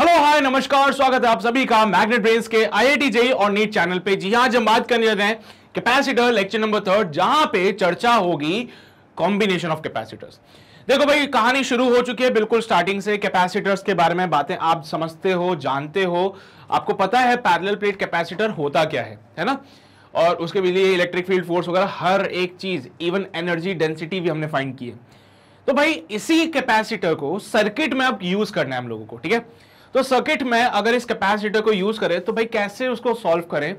Hello hi नमस्कार स्वागत है आप सभी का मैग्नेट ब्रेन्स के आईआईटी जे और नीट चैनल पे जी हाँ, आज हम बात करने रहे हैं कैपेसिटर लेक्चर नंबर थर्ड जहां पे चर्चा होगी कॉम्बिनेशन ऑफ कैपेसिटर्स देखो भाई कहानी शुरू हो चुकी है बिल्कुल स्टार्टिंग से कैपेसिटर्स के बारे में बातें आप समझते हो जानते हो आपको पता है पैरेलल प्लेट कैपेसिटर होता क्या है है ना और उसके लिए इलेक्ट्रिक फील्ड फोर्स वगैरह हर एक चीज इवन एनर्जी डेंसिटी भी हमने फाइंड की है तो भाई इसी कैपेसिटर को सर्किट में अब यूज करना है हम लोगों को ठीक है तो सर्किट में अगर इस कैपेसिटर को यूज करें तो भाई कैसे उसको सॉल्व करें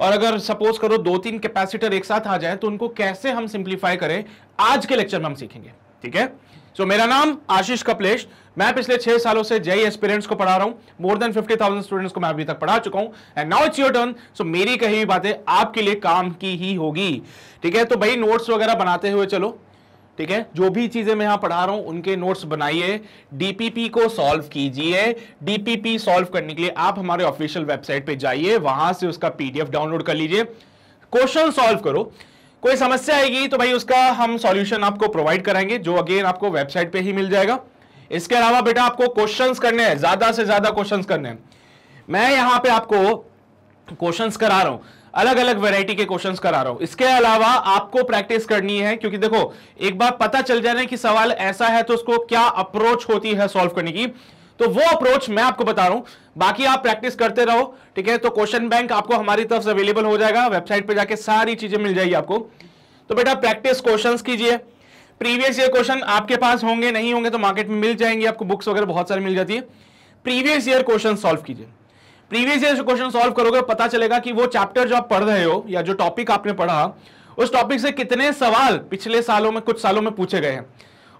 और अगर सपोज करो दो तीन कैपेसिटर एक साथ आ जाए तो उनको कैसे हम सिंप्लीफाई करें आज के लेक्चर में हम सीखेंगे ठीक है सो मेरा नाम आशीष कपलेश मैं पिछले छह सालों से जय एक्सपीरियंट्स e को पढ़ा रहा हूं more than fifty thousand students को मैं अभी तक पढ़ा चुका हूं and now it's your turn so मेरी कही हुई बातें आपके लिए काम की ही होगी ठीक है तो भाई नोट्स वगैरह बनाते हुए चलो ठीक है जो भी चीजें मैं यहां पढ़ा रहा हूं उनके नोट्स बनाइए डीपीपी को सॉल्व कीजिए डीपीपी सॉल्व करने के लिए आप हमारे ऑफिशियल वेबसाइट पर जाइए वहां से उसका पीडीएफ डाउनलोड कर लीजिए क्वेश्चन सॉल्व करो कोई समस्या आएगी तो भाई उसका हम सॉल्यूशन आपको प्रोवाइड कराएंगे जो अगेन आपको वेबसाइट पे ही मिल जाएगा इसके अलावा बेटा आपको क्वेश्चंस करने हैं ज्यादा से ज्यादा क्वेश्चंस करने हैं मैं यहां पे आपको क्वेश्चंस करा रहा हूं अलग अलग वैरायटी के क्वेश्चंस करा रहा हूं इसके अलावा आपको प्रैक्टिस करनी है क्योंकि देखो एक बार पता चल जाना कि सवाल ऐसा है तो उसको क्या अप्रोच होती है सॉल्व करने की तो वो अप्रोच मैं आपको बता रहा हूं बाकी आप प्रैक्टिस करते रहो ठीक है तो क्वेश्चन बैंक आपको हमारी तरफ से अवेलेबल हो जाएगा वेबसाइट पर जाके सारी चीजें मिल जाएगी आपको तो बेटा प्रैक्टिस क्वेश्चन कीजिए प्रीवियस ईयर क्वेश्चन आपके पास होंगे नहीं होंगे तो मार्केट में मिल जाएंगे आपको बुक्स वगैरह बहुत सारी मिल जाती है प्रीवियस ईयर क्वेश्चन सॉल्व कीजिए प्रीवियस ईयर क्वेश्चन सॉल्व करोगे पता चलेगा कि वो चैप्टर जो आप पढ़ रहे हो या जो टॉपिक आपने पढ़ा उस टॉपिक से कितने सवाल पिछले सालों में कुछ सालों में पूछे गए हैं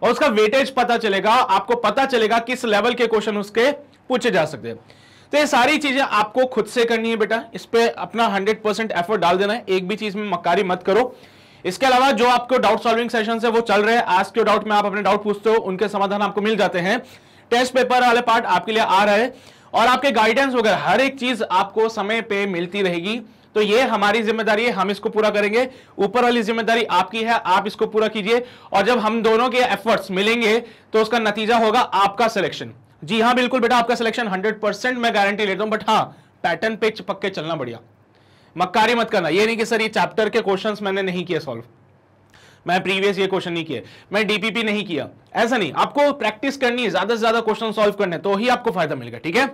और उसका वेटेज पता चलेगा आपको पता चलेगा किस लेवल के क्वेश्चन उसके पूछे जा सकते हैं तो ये सारी चीजें आपको खुद से करनी है बेटा इस पर अपना हंड्रेड परसेंट एफर्ट डाल देना है एक भी चीज में मक्कारी मत करो इसके अलावा जो आपको डाउट सॉल्विंग सेशन है वो चल रहे हैं आज के डाउट में आप अपने डाउट पूछते हो उनके समाधान आपको मिल जाते हैं टेस्ट पेपर वाले पार्ट आपके लिए आ रहा है और आपके गाइडेंस वगैरह हर एक चीज आपको समय पे मिलती रहेगी तो ये हमारी जिम्मेदारी है हम इसको पूरा करेंगे ऊपर वाली जिम्मेदारी आपकी है आप इसको पूरा कीजिए और जब हम दोनों के एफर्ट्स मिलेंगे तो उसका नतीजा होगा आपका सिलेक्शन जी हाँ बिल्कुल बेटा आपका सिलेक्शन हंड्रेड परसेंट मैं गारंटी लेता हूं बट हाँ पैटर्न पे चिपक के चलना बढ़िया मक्कारी मत करना ये नहीं कि सर ये चैप्टर के क्वेश्चंस मैंने नहीं किए सॉल्व मैं प्रीवियस ये क्वेश्चन नहीं किए मैं डीपीपी नहीं किया ऐसा नहीं आपको प्रैक्टिस करनी है ज्यादा से ज्यादा क्वेश्चन सॉल्व करने तो ही आपको फायदा मिलेगा ठीक है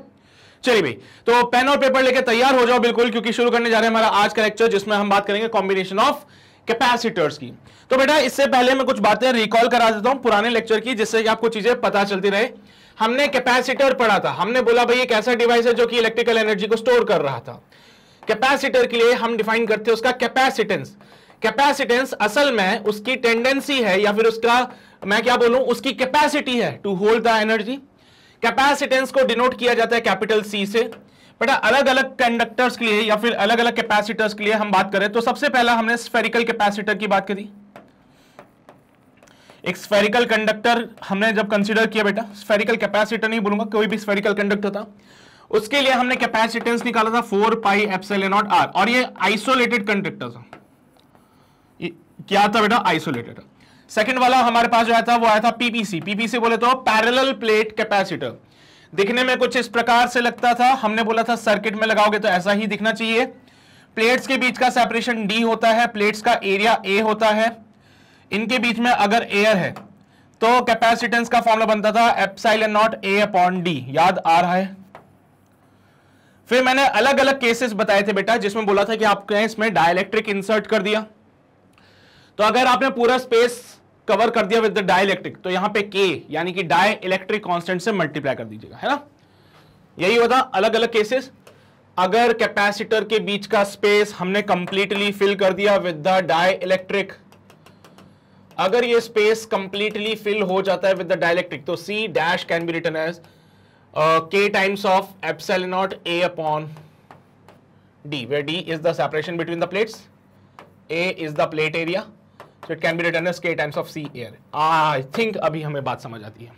चलिए भाई तो पेन और पेपर लेके तैयार हो जाओ बिल्कुल क्योंकि शुरू करने जा रहे हैं हमारा आज का लेक्चर जिसमें हम बात करेंगे कॉम्बिनेशन ऑफ कैपेसिटर्स की तो बेटा इससे पहले मैं कुछ बातें रिकॉल करा देता हूं पुराने लेक्चर की जिससे कि आपको चीजें पता चलती रहे हमने कैपेसिटर पढ़ा था हमने बोला भाई एक ऐसा डिवाइस है जो कि इलेक्ट्रिकल एनर्जी को स्टोर कर रहा था कैपेसिटर के लिए हम डिफाइन करते हैं उसका कैपेसिटेंस कैपेसिटेंस असल में उसकी टेंडेंसी है या फिर उसका मैं क्या बोलूं उसकी कैपेसिटी है to hold the energy capacitance को डिनोट किया जाता है कैपिटल सी से बेटा अलग अलग कंडक्टर्स के लिए या फिर अलग अलग कैपेसिटर्स के लिए हम बात करें तो सबसे पहला हमने स्फेरिकल कैपेसिटर की बात करी एक स्फेरिकल कंडक्टर हमने जब कंसिडर किया बेटा स्फेरिकल कैपेसिटर नहीं बोलूंगा कोई भी स्फेरिकल कंडक्टर था उसके लिए हमने कैपेसिटेंस निकाला था four pi F E naught R और ये आइसोलेटेड कंडक्टर था क्या था बेटा आइसोलेटेड सेकंड वाला हमारे पास जो आया था वो आया था पीपीसी पीपीसी बोले तो पैरेलल प्लेट कैपेसिटर दिखने में कुछ इस प्रकार से लगता था हमने बोला था सर्किट में लगाओगे तो ऐसा ही दिखना चाहिए प्लेट्स के बीच का सेपरेशन डी होता है प्लेट्स का एरिया ए होता है इनके बीच में अगर एयर है तो कैपेसिटेंस का फॉर्मुला बनता था epsilon naught A upon D याद आ रहा है फिर मैंने अलग अलग केसेस बताए थे बेटा जिसमें बोला था कि आपने इसमें डायलैक्ट्रिक इंसर्ट कर दिया तो अगर आपने पूरा स्पेस कवर कर दिया विद द डायलैक्ट्रिक तो यहां पे के यानी कि डाई इलेक्ट्रिक कॉन्स्टेंट से मल्टीप्लाई कर दीजिएगा है ना यही होता अलग अलग केसेस अगर कैपेसिटर के बीच का स्पेस हमने कंप्लीटली फिल कर दिया विद द डाई इलेक्ट्रिक अगर ये स्पेस कंप्लीटली फिल हो जाता है विद द डायलेक्ट्रिक तो C dash can be written as K times of epsilon not A upon D where D is the separation between the plates A is the plate area so it can be written as k times of c air i think abhi hame baat samajh aati hai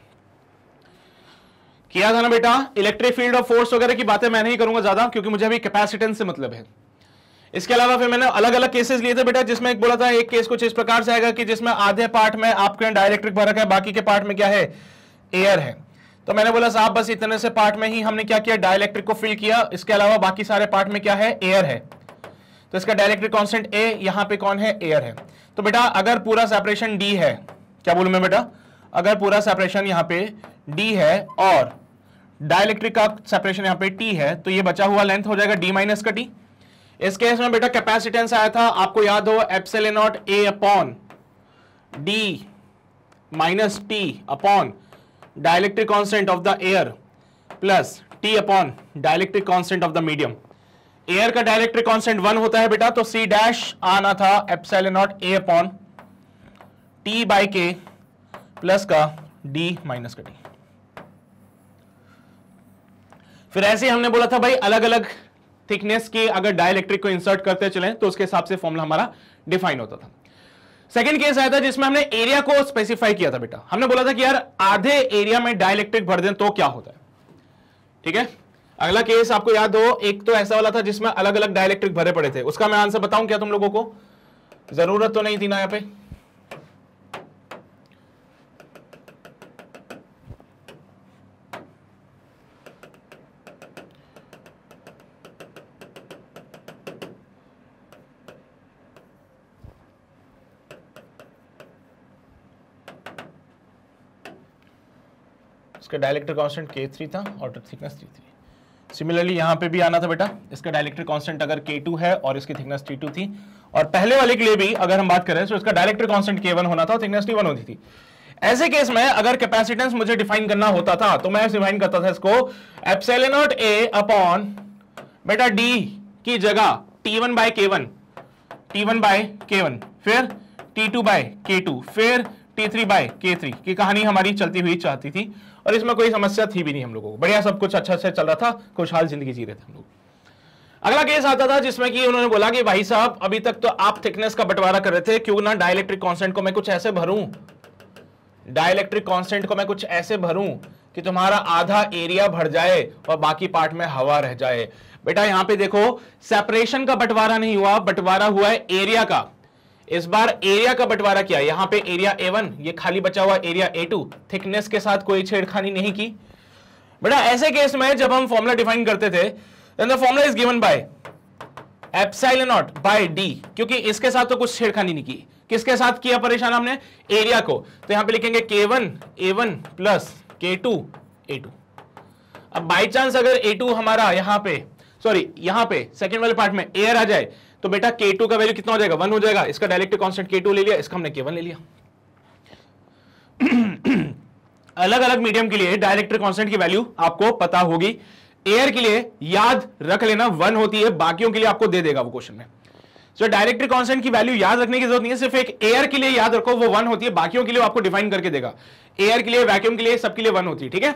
किया था ना बेटा electric field और force वगैरह की बातें मैं नहीं करूंगा ज्यादा क्योंकि मुझे अभी कैपेसिटेंस से मतलब है इसके अलावा फिर मैंने अलग अलग केसेस लिए थे बेटा जिसमें एक बोला था एक केस कुछ इस प्रकार से आएगा कि जिसमें आधे पार्ट में आपके डायरेक्ट्रिक भरक है बाकी के पार्ट में क्या है एयर है तो मैंने बोला साहब बस इतने से पार्ट में ही हमने क्या किया डायलैक्ट्रिक को फिल किया इसके अलावा बाकी सारे पार्ट में क्या है एयर है तो इसका डायलैक्ट्रिक कॉन्सेंट ए यहां पे कौन है एयर है तो बेटा अगर पूरा सेपरेशन डी है क्या बोलू मैं बेटा अगर पूरा सेपरेशन यहाँ पे डी है और डाइलेक्ट्रिक का सेपरेशन यहाँ पे टी है तो ये बचा हुआ लेंथ हो जाएगा डी माइनस का टी इस केस में बेटा कैपेसिटेंस आया था आपको याद हो E naught A upon D minus T upon dielectric constant of the air plus T upon dielectric constant of the medium air का डायरेक्ट्रिक कॉन्सेंट वन होता है बेटा तो सी डैश आना था epsilon naught A upon T by K plus का D minus का D फिर ऐसे हमने बोला था भाई अलग अलग थिकनेस के अगर डायलैक्ट्रिक को इंसर्ट करते चले तो उसके हिसाब से फॉर्मुला हमारा डिफाइन होता था सेकेंड केस आया था जिसमें हमने एरिया को स्पेसिफाई किया था बेटा हमने बोला था कि यार आधे एरिया में डायलैक्ट्रिक भर दें तो क्या होता है ठीक है अगला केस आपको याद हो एक तो ऐसा वाला था जिसमें अलग अलग डायलेक्ट्रिक भरे पड़े थे उसका मैं आंसर बताऊं क्या तुम लोगों को जरूरत तो नहीं थी ना यहां पे उसका डायलैक्ट्रिक कांस्टेंट के थ्री था order thickness three three similarly यहाँ पे भी आना था बेटा इसका डायलेक्ट्रिक कांस्टेंट अगर K2 है और इसकी थिकनेस T2 थी और पहले वाले के लिए भी अगर हम बात करें तो इसका डायलेक्ट्रिक कांस्टेंट K1 होना था थिकनेस T1 होती थी ऐसे केस में अगर कैपेसिटेंस मुझे डिफाइन करना होता था तो मैं डिफाइन करता था इसको नॉट ए अपॉन बेटा डी की जगह T one by K one T one by K one फिर T two by K two फिर T three by K three की कहानी हमारी चलती हुई चाहती थी और इसमें कोई समस्या थी भी नहीं हम लोगों को बढ़िया सब कुछ अच्छा से चल रहा था खुशहाल जिंदगी जी रहे थे हम लोग अगला केस आता था जिसमें कि उन्होंने बोला कि भाई साहब अभी तक तो आप थिकनेस का बंटवारा कर रहे थे क्यों ना डायलेक्ट्रिक कॉन्सेंट को मैं कुछ ऐसे भरू डायलेक्ट्रिक कॉन्सेंट को मैं कुछ ऐसे भरू कि तुम्हारा आधा एरिया भर जाए और बाकी पार्ट में हवा रह जाए बेटा यहां पे देखो सेपरेशन का बंटवारा नहीं हुआ बंटवारा हुआ है एरिया का इस बार एरिया का बंटवारा किया यहां पे एरिया ए वन ये खाली बचा हुआ एरिया ए टू थिकनेस के साथ कोई छेड़खानी नहीं की बेटा ऐसे केस में जब हम फॉर्मुला डिफाइन करते थे formula is given by epsilon naught by D क्योंकि इसके साथ तो कुछ छेड़खानी नहीं की किसके साथ किया परेशान हमने एरिया को तो यहां पे लिखेंगे के वन ए वन प्लस के टू ए टू अब बाई चांस अगर ए टू हमारा यहां पे सॉरी यहां पे सेकेंड वाले पार्ट में एयर आ जाए तो बेटा के का वैल्यू कितना हो जाएगा वन हो जाएगा इसका डायरेक्टिव कॉन्स्टेंट के ले लिया इसका हमने के ले लिया अलग अलग मीडियम के लिए डायरेक्टिव कॉन्स्टेंट की वैल्यू आपको पता होगी एयर के लिए याद रख लेना वन होती है बाकियों के लिए आपको दे देगा वो क्वेश्चन में सो डायरेक्टिव कॉन्स्टेंट की वैल्यू याद रखने की जरूरत नहीं है सिर्फ एक एयर के लिए याद रखो वो वन होती है बाकियों के लिए आपको डिफाइन करके देगा एयर के लिए वैक्यूम के लिए सबके लिए वन होती है ठीक है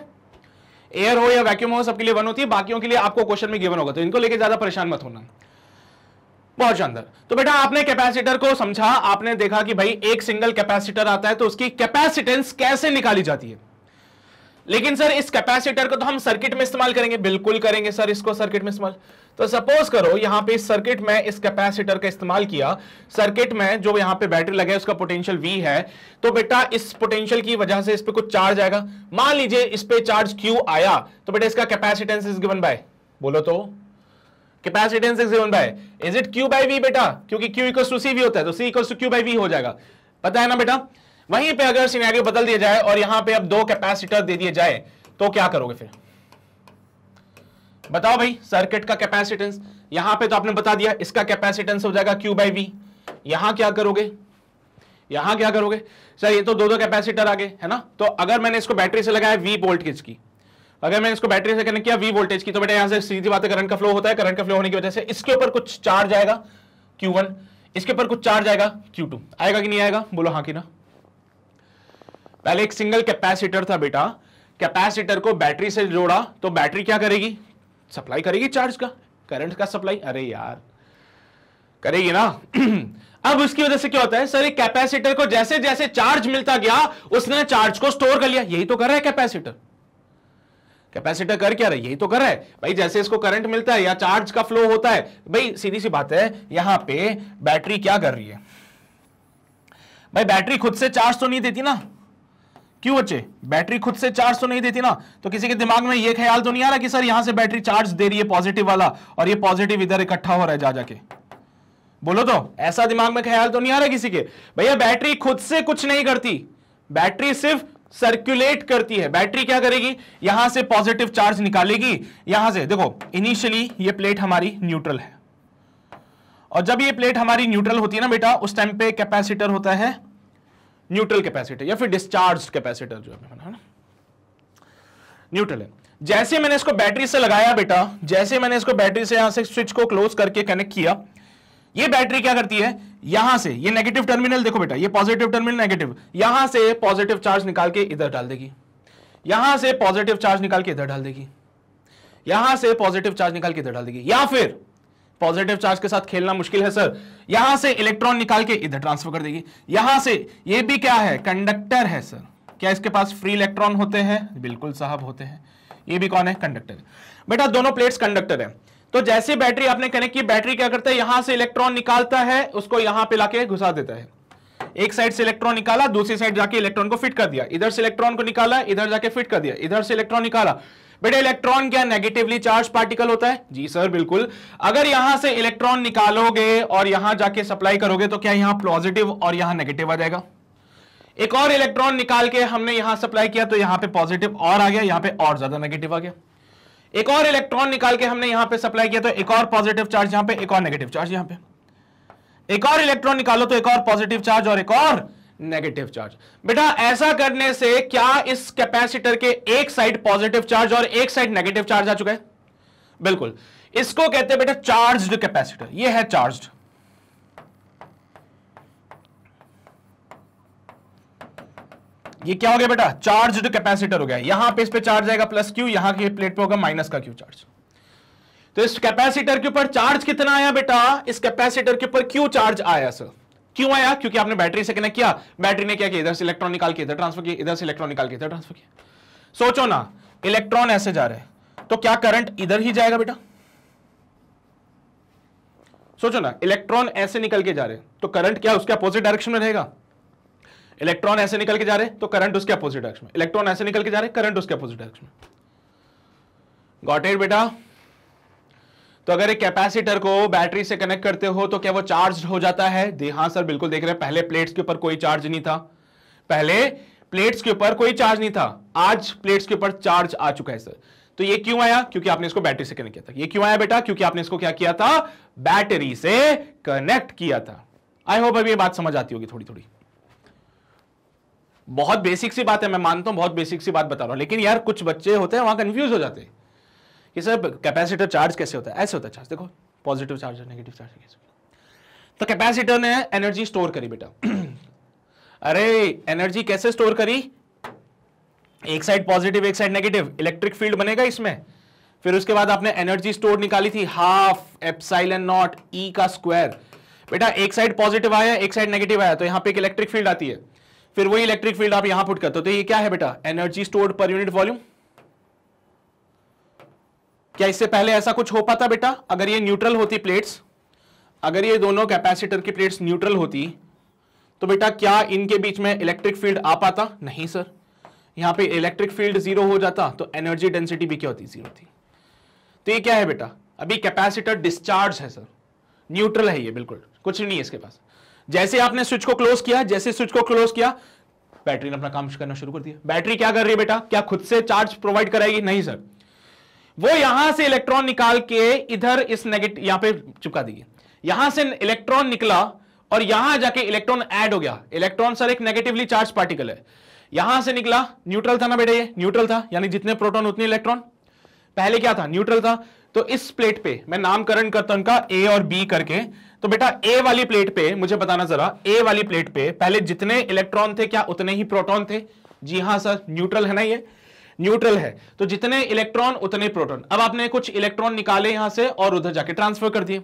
एयर हो या वैक्यूम हो सबके लिए वन होती है बाकियों के लिए आपको क्वेश्चन में गिवन होगा तो इनको लेकर ज्यादा परेशान मत होना बहुत शानदार तो बेटा आपने कैपेसिटर को समझा आपने देखा कि भाई एक सिंगल कैपेसिटर आता है तो उसकी कैपेसिटेंस कैसे निकाली जाती है लेकिन सर इस कैपेसिटर को तो हम सर्किट में इस्तेमाल करेंगे बिल्कुल करेंगे सर इसको सर्किट में इस्तेमाल तो सपोज करो यहां पे इस सर्किट में इस कैपेसिटर का इस्तेमाल किया सर्किट में जो यहां पे बैटरी लगा है उसका पोटेंशियल वी है तो बेटा इस पोटेंशियल की वजह से इस पर कुछ चार्ज आएगा मान लीजिए इस पे चार्ज क्यू आया तो बेटा इसका कैपेसिटेंस इज गिवन बाय बोलो तो capacitance is given by is it Q by V बेटा क्योंकि Q equal to C V होता है तो C equal to Q by V हो जाएगा पता है ना बेटा वहीं पे अगर सिनेरियो बदल दिया जाए और यहां पे अब दो कैपेसिटर दे दिए जाए तो क्या करोगे फिर बताओ भाई सर्किट का कैपेसिटेंस यहां पे तो आपने बता दिया इसका कैपेसिटेंस हो जाएगा क्यू बाई वी यहां क्या करोगे यहां क्या करोगे सर ये तो दो दो कैपेसिटर आ गए है ना तो अगर मैंने इसको बैटरी से लगाया वी वोल्टेज की अगर मैंने इसको बैटरी से कनेक्ट किया वी वोल्टेज की तो बेटा यहां से सीधी बात है करंट का फ्लो होता है करंट का फ्लो होने की वजह से इसके ऊपर कुछ चार्ज आएगा क्यू इसके ऊपर कुछ चार्ज आएगा क्यू आएगा कि नहीं आएगा बोलो हाँ कि ना पहले एक सिंगल कैपेसिटर था बेटा कैपेसिटर को बैटरी से जोड़ा तो बैटरी क्या करेगी सप्लाई करेगी चार्ज का करंट का सप्लाई अरे यार करेगी ना अब उसकी वजह से क्या होता है सर एक कैपेसिटर को जैसे जैसे चार्ज मिलता गया उसने चार्ज को स्टोर कर लिया यही तो कर रहा है कैपेसिटर कैपेसिटर कर क्या रहा है यही तो कर रहा है भाई जैसे इसको करंट मिलता है या चार्ज का फ्लो होता है भाई सीधी सी बात है यहां पे बैटरी क्या कर रही है भाई बैटरी खुद से चार्ज तो नहीं देती ना क्यों बच्चे बैटरी खुद से चार्ज तो नहीं देती ना तो किसी के दिमाग में यह ख्याल तो नहीं आ रहा कि सर यहां से बैटरी चार्ज दे रही है पॉजिटिव वाला और ये पॉजिटिव इधर इकट्ठा हो रहा है जा जाके बोलो तो ऐसा दिमाग में ख्याल तो नहीं आ रहा किसी के भैया बैटरी खुद से कुछ नहीं करती बैटरी सिर्फ सर्कुलेट करती है बैटरी क्या करेगी यहां से पॉजिटिव चार्ज निकालेगी यहां से देखो इनिशियली ये प्लेट हमारी न्यूट्रल है और जब ये प्लेट हमारी न्यूट्रल होती है ना बेटा उस टाइम पे कैपेसिटर होता है न्यूट्रल कैपेसिटर या फिर डिस्चार्ज कैपेसिटर जो है ना न्यूट्रल है जैसे मैंने इसको बैटरी से लगाया बेटा जैसे मैंने इसको बैटरी से यहां से स्विच को क्लोज करके कनेक्ट किया ये बैटरी क्या करती है यहां से ये नेगेटिव टर्मिनल देखो बेटा ये पॉजिटिव टर्मिनल नेगेटिव यहां से पॉजिटिव चार्ज निकाल के इधर डाल देगी यहां से पॉजिटिव चार्ज निकाल के इधर डाल देगी यहां से पॉजिटिव चार्ज निकाल के इधर डाल देगी या फिर पॉजिटिव चार्ज के साथ खेलना मुश्किल है सर यहां से इलेक्ट्रॉन निकाल के इधर ट्रांसफर कर देगी यहां से ये भी क्या है कंडक्टर है सर क्या इसके पास फ्री इलेक्ट्रॉन होते हैं बिल्कुल साहब होते हैं ये भी कौन है कंडक्टर बेटा दोनों प्लेट्स कंडक्टर है तो जैसे बैटरी आपने कनेक्ट की बैटरी क्या करता है यहां से इलेक्ट्रॉन निकालता है उसको यहां पे लाके घुसा देता है एक साइड से इलेक्ट्रॉन निकाला दूसरी साइड जाके इलेक्ट्रॉन को फिट कर दिया इधर से इलेक्ट्रॉन को निकाला इधर जाके फिट कर दिया इधर से इलेक्ट्रॉन निकाला बेटा इलेक्ट्रॉन क्या नेगेटिवली चार्ज पार्टिकल होता है जी सर बिल्कुल अगर यहां से इलेक्ट्रॉन निकालोगे और यहां जाके सप्लाई करोगे तो क्या यहां पॉजिटिव और यहां नेगेटिव आ जाएगा एक और इलेक्ट्रॉन निकाल के हमने यहां सप्लाई किया तो यहां पे पॉजिटिव और आ गया यहां पे और ज्यादा नेगेटिव आ गया एक और इलेक्ट्रॉन निकाल के हमने यहां पे सप्लाई किया तो एक और पॉजिटिव चार्ज यहां पे एक और नेगेटिव चार्ज यहां पे एक और इलेक्ट्रॉन निकालो तो एक और पॉजिटिव चार्ज और एक और नेगेटिव चार्ज बेटा ऐसा करने से क्या इस कैपेसिटर के एक साइड पॉजिटिव चार्ज और एक साइड नेगेटिव चार्ज आ चुका है बिल्कुल इसको कहते हैं बेटा चार्ज्ड कैपेसिटर ये है चार्ज्ड ये क्या हो गया बेटा चार्ज तो कैपेसिटर हो गया यहां पे इस पे चार्ज आएगा प्लस क्यू यहां के प्लेट पे होगा माइनस का क्यू चार्ज तो इस कैपेसिटर के ऊपर चार्ज कितना आया बेटा इस कैपेसिटर के ऊपर क्यू चार्ज आया सर क्यों आया क्योंकि आपने बैटरी से कनेक्ट किया बैटरी ने क्या किया इधर से इलेक्ट्रॉन निकाल के इधर ट्रांसफर किया इधर से इलेक्ट्रॉन निकाल के इधर ट्रांसफर किया सोचो ना इलेक्ट्रॉन ऐसे जा रहे तो क्या करंट इधर ही जाएगा बेटा सोचो ना इलेक्ट्रॉन ऐसे निकल के जा रहे तो करंट क्या उसके अपोजिट डायरेक्शन में रहेगा इलेक्ट्रॉन ऐसे निकल के जा रहे तो करंट उसके अपोजिट डायरेक्शन में इलेक्ट्रॉन ऐसे निकल के जा रहे करंट उसके अपोजिट डायरेक्शन में गॉटेड बेटा तो अगर एक कैपेसिटर को बैटरी से कनेक्ट करते हो तो क्या वो चार्ज हो जाता है हाँ सर बिल्कुल देख रहे हैं पहले प्लेट्स के ऊपर कोई चार्ज नहीं था पहले प्लेट्स के ऊपर कोई चार्ज नहीं था आज प्लेट्स के ऊपर चार्ज आ चुका है सर तो ये क्यों आया क्योंकि आपने इसको बैटरी से कनेक्ट किया था ये क्यों आया बेटा क्योंकि आपने इसको क्या किया था बैटरी से कनेक्ट किया था आई होप अभी ये बात समझ आती होगी थोड़ी थोड़ी बहुत बेसिक सी बात है मैं मानता हूं बहुत बेसिक सी बात बता रहा हूं लेकिन यार कुछ बच्चे होते हैं वहां कन्फ्यूज हो जाते हैं कि सर कैपेसिटर चार्ज कैसे होता है ऐसे होता है चार्ज देखो पॉजिटिव चार्ज और नेगेटिव चार्ज कैसे तो कैपेसिटर ने एनर्जी स्टोर करी बेटा अरे एनर्जी कैसे स्टोर करी एक साइड पॉजिटिव एक साइड नेगेटिव इलेक्ट्रिक फील्ड बनेगा इसमें फिर उसके बाद आपने एनर्जी स्टोर निकाली थी हाफ एप्साइलन नॉट ई का स्क्वायर बेटा एक साइड पॉजिटिव आया एक साइड नेगेटिव आया तो यहां पे एक इलेक्ट्रिक फील्ड आती है फिर वही इलेक्ट्रिक फील्ड आप यहां पुट करते हो तो ये क्या है बेटा energy stored per unit volume क्या इससे पहले ऐसा कुछ हो पाता बेटा अगर ये न्यूट्रल होती प्लेट्स अगर ये दोनों कैपेसिटर की प्लेट्स न्यूट्रल होती तो बेटा क्या इनके बीच में इलेक्ट्रिक फील्ड आ पाता नहीं सर यहां पे इलेक्ट्रिक फील्ड जीरो हो जाता तो एनर्जी डेंसिटी भी क्या होती जीरो थी तो ये क्या है बेटा अभी कैपेसिटर डिस्चार्ज है सर न्यूट्रल है ये बिल्कुल कुछ नहीं है इसके पास जैसे आपने स्विच को क्लोज किया जैसे स्विच को क्लोज किया बैटरी ने अपना काम करना शुरू कर दिया बैटरी क्या कर रही है बेटा क्या खुद से चार्ज प्रोवाइड कराएगी नहीं सर वो यहां से इलेक्ट्रॉन निकाल के इधर इस नेगेटिव यहां पे चुका देगी यहां से इलेक्ट्रॉन निकला और यहां जाके इलेक्ट्रॉन ऐड हो गया इलेक्ट्रॉन सर एक नेगेटिवली चार्ज पार्टिकल है यहां से निकला न्यूट्रल था ना बेटा ये न्यूट्रल था यानी जितने प्रोटॉन उतने इलेक्ट्रॉन पहले क्या था न्यूट्रल था तो इस प्लेट पे मैं नामकरण करता उनका ए और बी करके तो बेटा ए वाली प्लेट पे मुझे बताना जरा ए वाली प्लेट पे पहले जितने इलेक्ट्रॉन थे क्या उतने ही प्रोटॉन थे जी हाँ सर न्यूट्रल है ना ये न्यूट्रल है तो जितने इलेक्ट्रॉन उतने प्रोटॉन अब आपने कुछ इलेक्ट्रॉन निकाले यहां से और उधर जाके ट्रांसफर कर दिए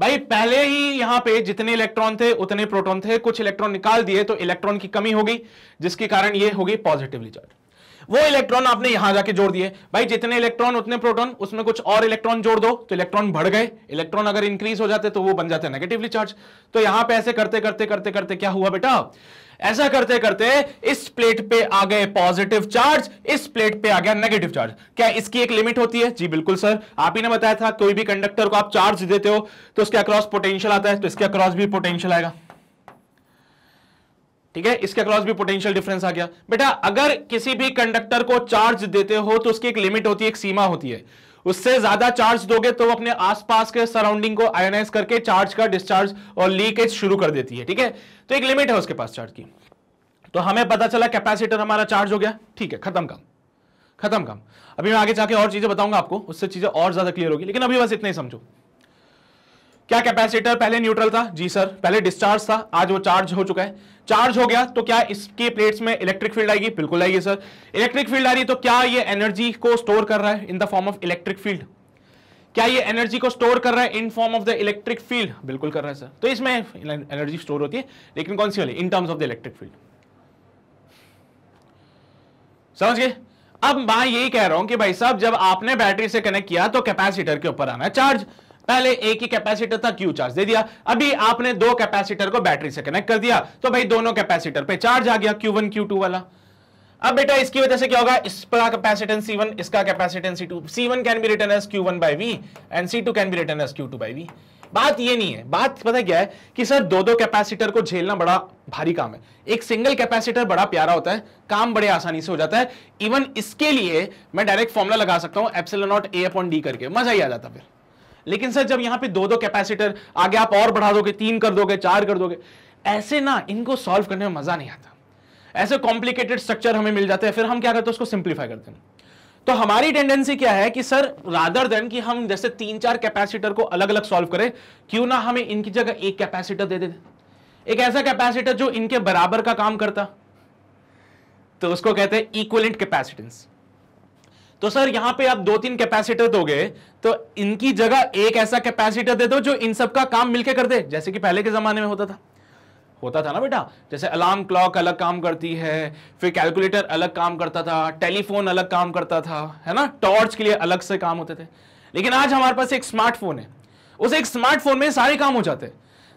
भाई पहले ही यहां पे जितने इलेक्ट्रॉन थे उतने प्रोटॉन थे कुछ इलेक्ट्रॉन निकाल दिए तो इलेक्ट्रॉन की कमी होगी जिसके कारण ये होगी पॉजिटिव रिजल्ट वो इलेक्ट्रॉन आपने यहां जाके जोड़ दिए भाई जितने इलेक्ट्रॉन उतने प्रोटॉन उसमें कुछ और इलेक्ट्रॉन जोड़ दो तो इलेक्ट्रॉन बढ़ गए इलेक्ट्रॉन अगर इंक्रीज हो जाते तो वो बन जाते नेगेटिवली चार्ज तो यहां पे ऐसे करते करते करते करते क्या हुआ बेटा ऐसा करते करते इस प्लेट पे आ गए पॉजिटिव चार्ज इस प्लेट पे आ गया नेगेटिव चार्ज क्या इसकी एक लिमिट होती है जी बिल्कुल सर आप ही ने बताया था कोई भी कंडक्टर को आप चार्ज देते हो तो उसके अक्रॉस पोटेंशियल आता है तो इसके अक्रॉस भी पोटेंशियल आएगा ठीक है इसके अक्रॉस भी पोटेंशियल डिफरेंस आ गया बेटा अगर किसी भी कंडक्टर को चार्ज देते हो तो उसकी एक लिमिट होती है एक सीमा होती है उससे ज्यादा चार्ज दोगे तो अपने आसपास के सराउंडिंग को आयोनाइज करके चार्ज का डिस्चार्ज और लीकेज शुरू कर देती है ठीक है तो एक लिमिट है उसके पास चार्ज की तो हमें पता चला कैपेसिटर हमारा चार्ज हो गया ठीक है खत्म काम खत्म काम अभी मैं आगे जाके और चीजें बताऊंगा आपको उससे चीजें और ज्यादा क्लियर होगी लेकिन अभी बस इतना ही समझो क्या कैपेसिटर पहले न्यूट्रल था जी सर पहले डिस्चार्ज था आज वो चार्ज हो चुका है चार्ज हो गया तो क्या इसके प्लेट्स में इलेक्ट्रिक फील्ड आएगी बिल्कुल आएगी सर इलेक्ट्रिक फील्ड आ रही है तो क्या ये एनर्जी को स्टोर कर रहा है in the form of electric field क्या ये एनर्जी को स्टोर कर रहा है in form of the electric field बिल्कुल कर रहा है सर तो इसमें एनर्जी स्टोर होती है लेकिन कौन सी वाली in terms of the electric field समझ गए अब मैं यही कह रहा हूं कि भाई साहब जब आपने बैटरी से कनेक्ट किया तो कैपेसिटर के ऊपर आना है चार्ज पहले एक ही कैपेसिटर था क्यू चार्ज दे दिया अभी आपने दो कैपेसिटर को बैटरी से कनेक्ट कर दिया तो भाई दोनों कैपेसिटर पे चार्ज आ गया क्यू वन क्यू टू वाला अब बेटा इसकी वजह से क्या होगा इसका कैपेसिटेंस वन इसका capacitance C one can be written as one by V and two can be written as two by V बात ये नहीं है बात पता क्या है कि सर दो दो कैपेसिटर को झेलना बड़ा भारी काम है एक सिंगल कैपेसिटर बड़ा प्यारा होता है काम बड़े आसानी से हो जाता है इवन इसके लिए मैं डायरेक्ट फॉर्मुला लगा सकता हूं epsilon naught A upon D करके मजा ही आ जाता फिर लेकिन सर जब यहां पे दो दो कैपेसिटर आगे आप और बढ़ा दोगे तीन कर दोगे चार कर दोगे ऐसे ना इनको सॉल्व करने में मजा नहीं आता ऐसे कॉम्प्लिकेटेड स्ट्रक्चर हमें मिल जाते हैं फिर हम क्या करते हैं उसको सिंप्लीफाई करते हैं तो हमारी टेंडेंसी क्या है कि सर रादर देन कि हम जैसे तीन चार कैपेसिटर को अलग अलग सॉल्व करें क्यों ना हमें इनकी जगह एक कैपेसिटर दे दे एक ऐसा कैपेसिटर जो इनके बराबर का काम करता तो उसको कहते हैं इक्वलेंट कैपेसिटेंस तो सर यहां पे आप दो तीन कैपेसिटर दोगे तो इनकी जगह एक ऐसा कैपेसिटर दे दो जो इन सब का काम मिलके कर दे जैसे कि पहले के जमाने में होता था होता था ना बेटा जैसे अलार्म क्लॉक अलग काम करती है फिर कैलकुलेटर अलग काम करता था टेलीफोन अलग काम करता था है ना टॉर्च के लिए अलग से काम होते थे लेकिन आज हमारे पास एक स्मार्टफोन है उसे एक स्मार्टफोन में सारे काम हो जाते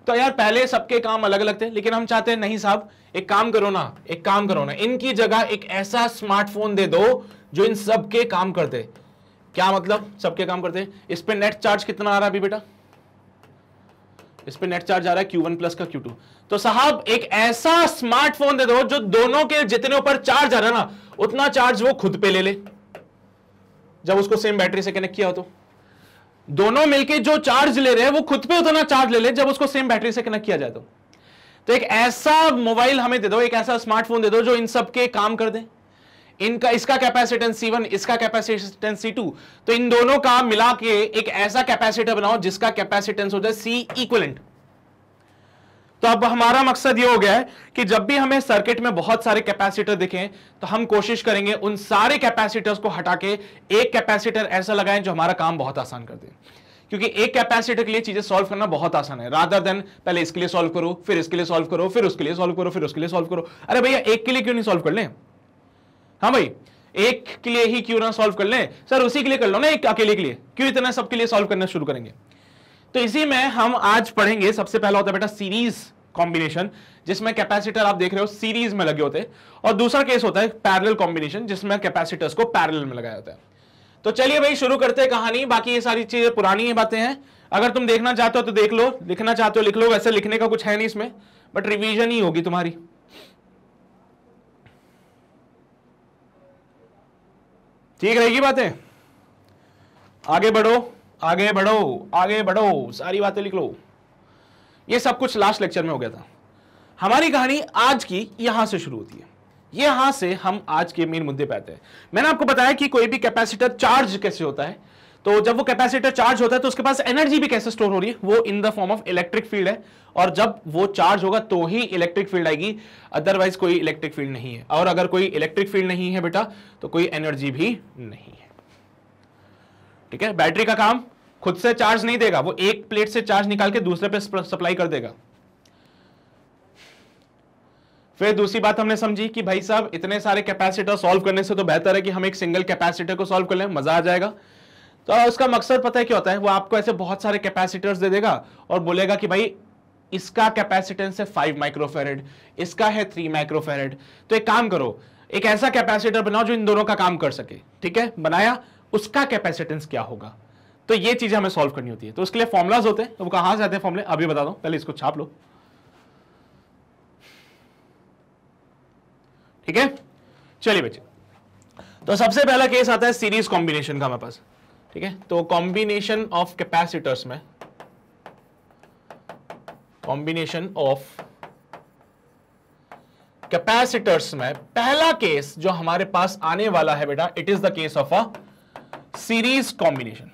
तो यार पहले सबके काम अलग अलग थे लेकिन हम चाहते हैं नहीं साहब एक काम करो ना एक काम करो ना इनकी जगह एक ऐसा स्मार्टफोन दे दो जो इन सब के काम करते क्या मतलब सबके काम करते इस पर नेट चार्ज कितना आ रहा है अभी बेटा इस पर नेट चार्ज आ रहा है Q1 प्लस का Q2 तो साहब एक ऐसा स्मार्टफोन दे दो जो दोनों के जितने ऊपर चार्ज आ रहा है ना उतना चार्ज वो खुद पे ले ले जब उसको सेम बैटरी से कनेक्ट किया हो तो दोनों मिलके जो चार्ज ले रहे हैं वो खुद पे उतना चार्ज ले ले जब उसको सेम बैटरी से कनेक्ट किया जाए तो, तो एक ऐसा मोबाइल हमें दे दो एक ऐसा स्मार्टफोन दे दो जो इन सबके काम कर दे इनका इसका कैपेसिटेंस वन इसका कैपेसिटेंस टू तो इन दोनों का मिला के एक ऐसा कैपेसिटर बनाओ जिसका कैपेसिटेंस हो जाए सी इक्वलेंट तो अब हमारा मकसद ये हो गया है कि जब भी हमें सर्किट में बहुत सारे कैपेसिटर दिखें तो हम कोशिश करेंगे उन सारे कैपेसिटर्स को हटा के एक कैपेसिटर ऐसा लगाएं जो हमारा काम बहुत आसान कर दे क्योंकि एक कैपेसिटर के लिए चीजें सॉल्व करना बहुत आसान है रादर देन पहले इसके लिए सॉल्व करो फिर इसके लिए सॉल्व करो फिर उसके लिए सॉल्व करो फिर उसके लिए सॉल्व करो अरे भैया एक के लिए क्यों नहीं सॉल्व कर लें हाँ भाई एक के लिए ही क्यों ना सॉल्व कर लें सर उसी के लिए कर लो ना एक अकेले के लिए क्यों इतना सबके लिए सॉल्व करना शुरू करेंगे तो इसी में हम आज पढ़ेंगे सबसे पहला होता है बेटा सीरीज कॉम्बिनेशन जिसमें कैपेसिटर आप देख रहे हो सीरीज में लगे होते हैं और दूसरा केस होता है पैरेलल कॉम्बिनेशन जिसमें कैपेसिटर्स को पैरेलल में लगाया होता है तो चलिए भाई शुरू करते हैं कहानी बाकी ये सारी चीजें पुरानी ही बातें हैं अगर तुम देखना चाहते हो तो देख लो लिखना चाहते हो लिख लो वैसे लिखने का कुछ है नहीं इसमें बट रिविजन ही होगी तुम्हारी ठीक रहेगी बातें आगे बढ़ो आगे बढ़ो आगे बढ़ो सारी बातें लिख लो ये सब कुछ लास्ट लेक्चर में हो गया था हमारी कहानी आज की यहां से शुरू होती है यहां से हम आज के मेन मुद्दे पे आते हैं मैंने आपको बताया कि कोई भी कैपेसिटर चार्ज कैसे होता है तो जब वो कैपेसिटर चार्ज होता है तो उसके पास एनर्जी भी कैसे स्टोर हो रही है वो in the form of electric field है और जब वो चार्ज होगा तो ही इलेक्ट्रिक फील्ड आएगी अदरवाइज कोई इलेक्ट्रिक फील्ड नहीं है और अगर कोई इलेक्ट्रिक फील्ड नहीं है बेटा तो कोई एनर्जी भी नहीं है ठीक है बैटरी का काम खुद से चार्ज नहीं देगा वो एक प्लेट से चार्ज निकाल के दूसरे पे सप्लाई कर देगा फिर दूसरी बात हमने समझी कि भाई साहब इतने सारे कैपेसिटर सॉल्व करने से तो बेहतर है कि हम एक सिंगल कैपेसिटर को सॉल्व कर लें मजा आ जाएगा तो उसका मकसद पता है क्या होता है वो आपको ऐसे बहुत सारे कैपेसिटर्स दे देगा और बोलेगा कि भाई इसका कैपेसिटेंस है फाइव माइक्रोफेरेड इसका है थ्री माइक्रोफेरेड तो एक काम करो एक ऐसा कैपेसिटर बनाओ जो इन दोनों का काम कर सके ठीक है बनाया उसका कैपेसिटेंस क्या होगा तो ये चीजें हमें सॉल्व करनी होती है तो उसके लिए फॉर्मुलाज होते हैं तो वो कहां से आते हैं फॉर्मुले अभी बता दो पहले इसको छाप लो ठीक है चलिए बच्चे तो सबसे पहला केस आता है सीरीज कॉम्बिनेशन का हमारे पास ठीक है तो कॉम्बिनेशन ऑफ कैपेसिटर्स में कॉम्बिनेशन ऑफ कैपेसिटर्स में पहला केस जो हमारे पास आने वाला है बेटा it is the case of a series combination